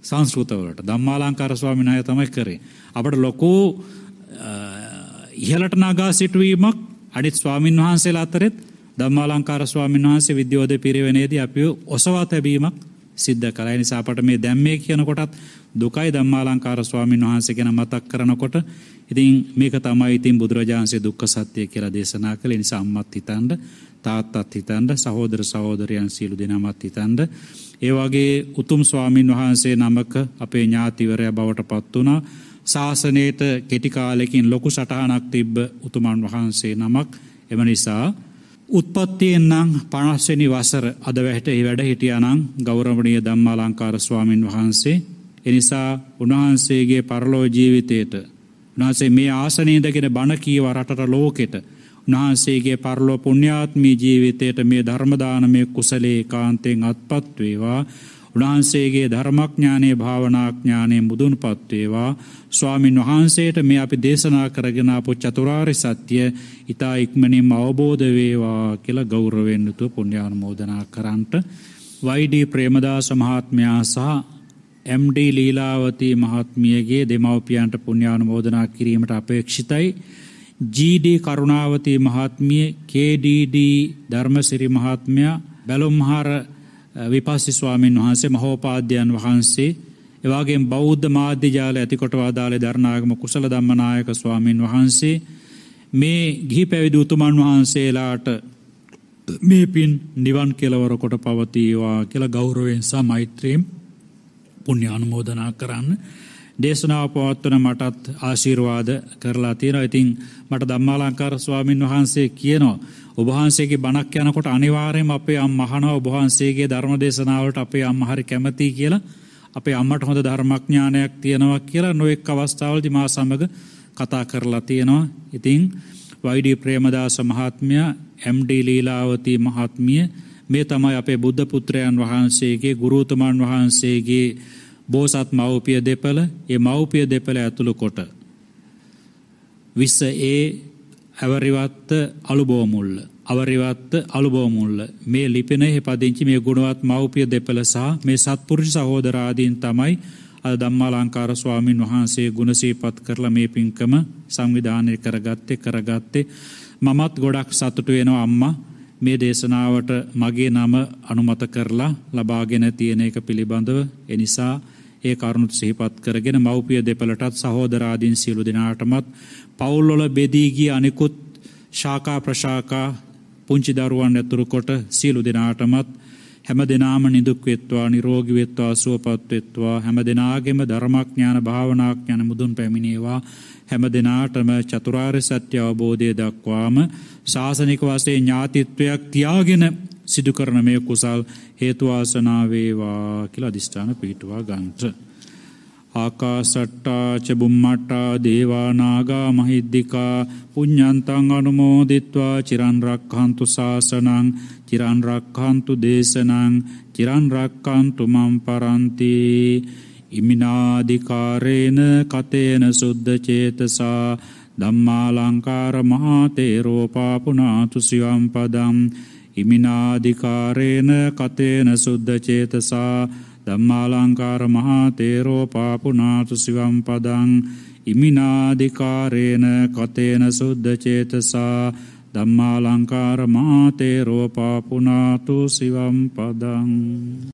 සංස්කෘතවලට දම්මා ලංකාර ස්වාමින අය තමයි කරේ. අපට ලොකෝ ඉහලට නාගා සිටුවීමක් අඩිත් ස්වාමීන් වහන්සේලා අතරෙත් ධම්මාලංකාර ස්වාමීන් වහන්සේ විද්‍යෝධ පිරිවෙනේදී අපි ඔසවා තැබීමක් සිද්ධ කලයි නිසා අපට මේ දැම්මේ කියනකොටත් දුකයි ධම්මාලංකාර ස්වාමීන් වහන්සේ ගැන මතක් කරනකොට ඉතින් මේක තමයි ඉතින් බුදුරජාන්සේ දුක්ඛ සත්‍ය කියලා දේශනා කළේ නිසා අම්මත් හිතනද තාත්තත් හිතන්ඩ සහෝදර සහෝදරයන් සියලු දෙනමත් හිතන්ඩ. ඒවගේ උතුම් ස්වාමීන් වහන්සේ නමක අපේ ඥාතිවරය බවට පත් වනා. ශාසනයට කෙටිකාලෙකින් ලොකු සටහනක් තිබ්බ උතුමන් වහන්සේ නමක් එම නිසා උත්පත්තියෙන් නම් පනස්වනි වසර අද වැහට එහි වැඩ හිටියනං ගෞරමණය දම්මාලංකාර ස්වාමින් වහන්සේ. එනිසා උන්වහන්සේගේ පරලෝ ජීවිතයට. උනාසේ මේ ආසනීදගෙන බණකීව රටට ලෝකෙට. උන්වහන්සේගේ පරලෝ පුුණ්ඥාත්මී ජීවිතයට මේ ධර්මදානමය කුසලේ කාන්තෙන් අත්පත්වේවා. උන්වහන්සේගේ ධර්මඥානයේ භාවනාඥානයේ මුදුන්පත් වේවා ස්වාමින් වහන්සේට මේ අපි දේශනා කරගෙන ආපු චතුරාර්ය සත්‍ය ඊතා ඉක්මනින්ම අවබෝධ වේවා කියලා ගෞරවයෙන් යුතුව පුණ්‍යානුමෝදනා කරන්ට වයිඩි ප්‍රේමදාස මහත්මයා සහ MD ලීලාවතී මහත්මියගේ දෙමව්පියන්ට පුණ්‍යානුමෝදනා කිරීමට අපේක්ෂිතයි GD කරුණාවතී මහත්මිය KDD ධර්මසිරි මහත්මයා බැලුම්හාර විපස්සි ස්වාමීන් වහන්සේ මහෝපාද්‍යයන් වහන්සේ එවාගේ බෞද්ධ මාධ්‍යජාල ඇතිකොටවාදාලේ ධර්නාගම කුසල දම්මනායක ස්වාමීන් වහන්සේ මේ ගිහි පැවිදි උතුමන් වහන්සේලාට මේ පින් නිවන් කෙලවර කොට පවතිවා කියලා ගෞරවෙන් සමෛත්‍රීම් පුුණ්‍ය අනුමෝදනා කරන්න. දේශනාව පවත්වන මටත් ආශීර්වාද කරලා තියෙනවා. ඉතින් මට ධම්මාලංකාර ස්වාමින් වහන්සේ කියනවා ඔබහන්සේගේ බණක් යනකොට අනිවාර්යයෙන්ම අපේ අම්මහනවා ඔබහන්සේගේ ධර්ම දේශනාවට අපේ අම්මා හරි කැමතියි කියලා අපේ අම්මට හොඳ ධර්මඥානයක් තියෙනවා කියලා නොඑක් අවස්ථාවලදී මා සමග කතා කරලා තියෙනවා. ඉතින් වයිඩී ප්‍රේමදාස මහත්මයා MD ලීලාවතී මහත්මිය මේ තමයි අපේ බුද්ධ පුත්‍රයන් වහන්සේගේ ගුරුතුමන් වහන්සේගේ බෝසත් මව්පිය දෙපළ ඒ මව්පිය දෙපළ ඇතුළු කොට. විස්ස ඒ ඇවරිවත්ත අලුබෝමුල්ල අවරිවත්ත අලුබෝමුල්ල මේ ලිපෙනෙහි පදිංචි මේ ගුණවත් මව්පිය දෙපළ සහ මේ සත්පුරුෂ සහෝදරාදීන් තමයි අද ධම්මාලංකාර ස්වාමින් වහන්සේ ගුණසීපත් කරලා මේ පින්කම සංවිධානය කරගත්තේ කරගත්තේ මමත් ගොඩක් සතුටු වෙනවා අම්මා මේ දේශනාවට මගේ නම අනුමත කරලා ලබාගෙන තියෙන එක පිළිබඳව එනිසා ඒ කරුණුත් සිහිපත් කරගෙන මව්පිය දෙපළටත් සහෝදරාදීන් සියලු දෙනාටමත් පවුල්වල බෙදී ගිය අනිකුත් ශාකා ප්‍රශාකා පුංචි දරුවන් ඇතුළු කොට සියලු දෙනාටමත් හැම දිනාම නිදුක් වෙත්වා නිරෝගී වෙත්වා සුවපත් වෙත්වා හැම දිනාගෙම ධර්මඥාන භාවනාඥාන මුදුන් පැමිණේවා හැම දිනාටම චතුරාර්ය සත්‍ය අවබෝධය දක්වාම ශාසනික වසේ ඥාතිත්වයක් තියාගෙන සිදු කරන මේ කුසල් හේතුවාසනාවේවා කියලා අධිෂ්ඨාන පිහිටවා ගන්ට. ආකාසට්ටාච බුම්මට්ටා දේවානාගා මහිද්දිකා පුඤ්ඥන්තං අනුමෝදිත්වා චිරන්රක්හන්තු ශාසනං චිරන්රක්හන්තු දේශනං චිරන්රක්කන්තු මම් පරන්ති ඉමිනාධිකාරේන කතේන සුද්ධ චේතසා ධම්මාලංකාර මහාතේරෝ පාපුනාතු සිවම් පදම් ඉමිනාධිකාරේන කතේන සුද්ධ චේතසා ධම්මාලංකාර මහාතේරෝ පාපුනාතු සිවම් පදං ඉමිනාධිකාරේන කතේන සුද්ධ චේතසා ධම්මාලංකාර මහාතේරෝ පාපුනාතු සිවම් පදං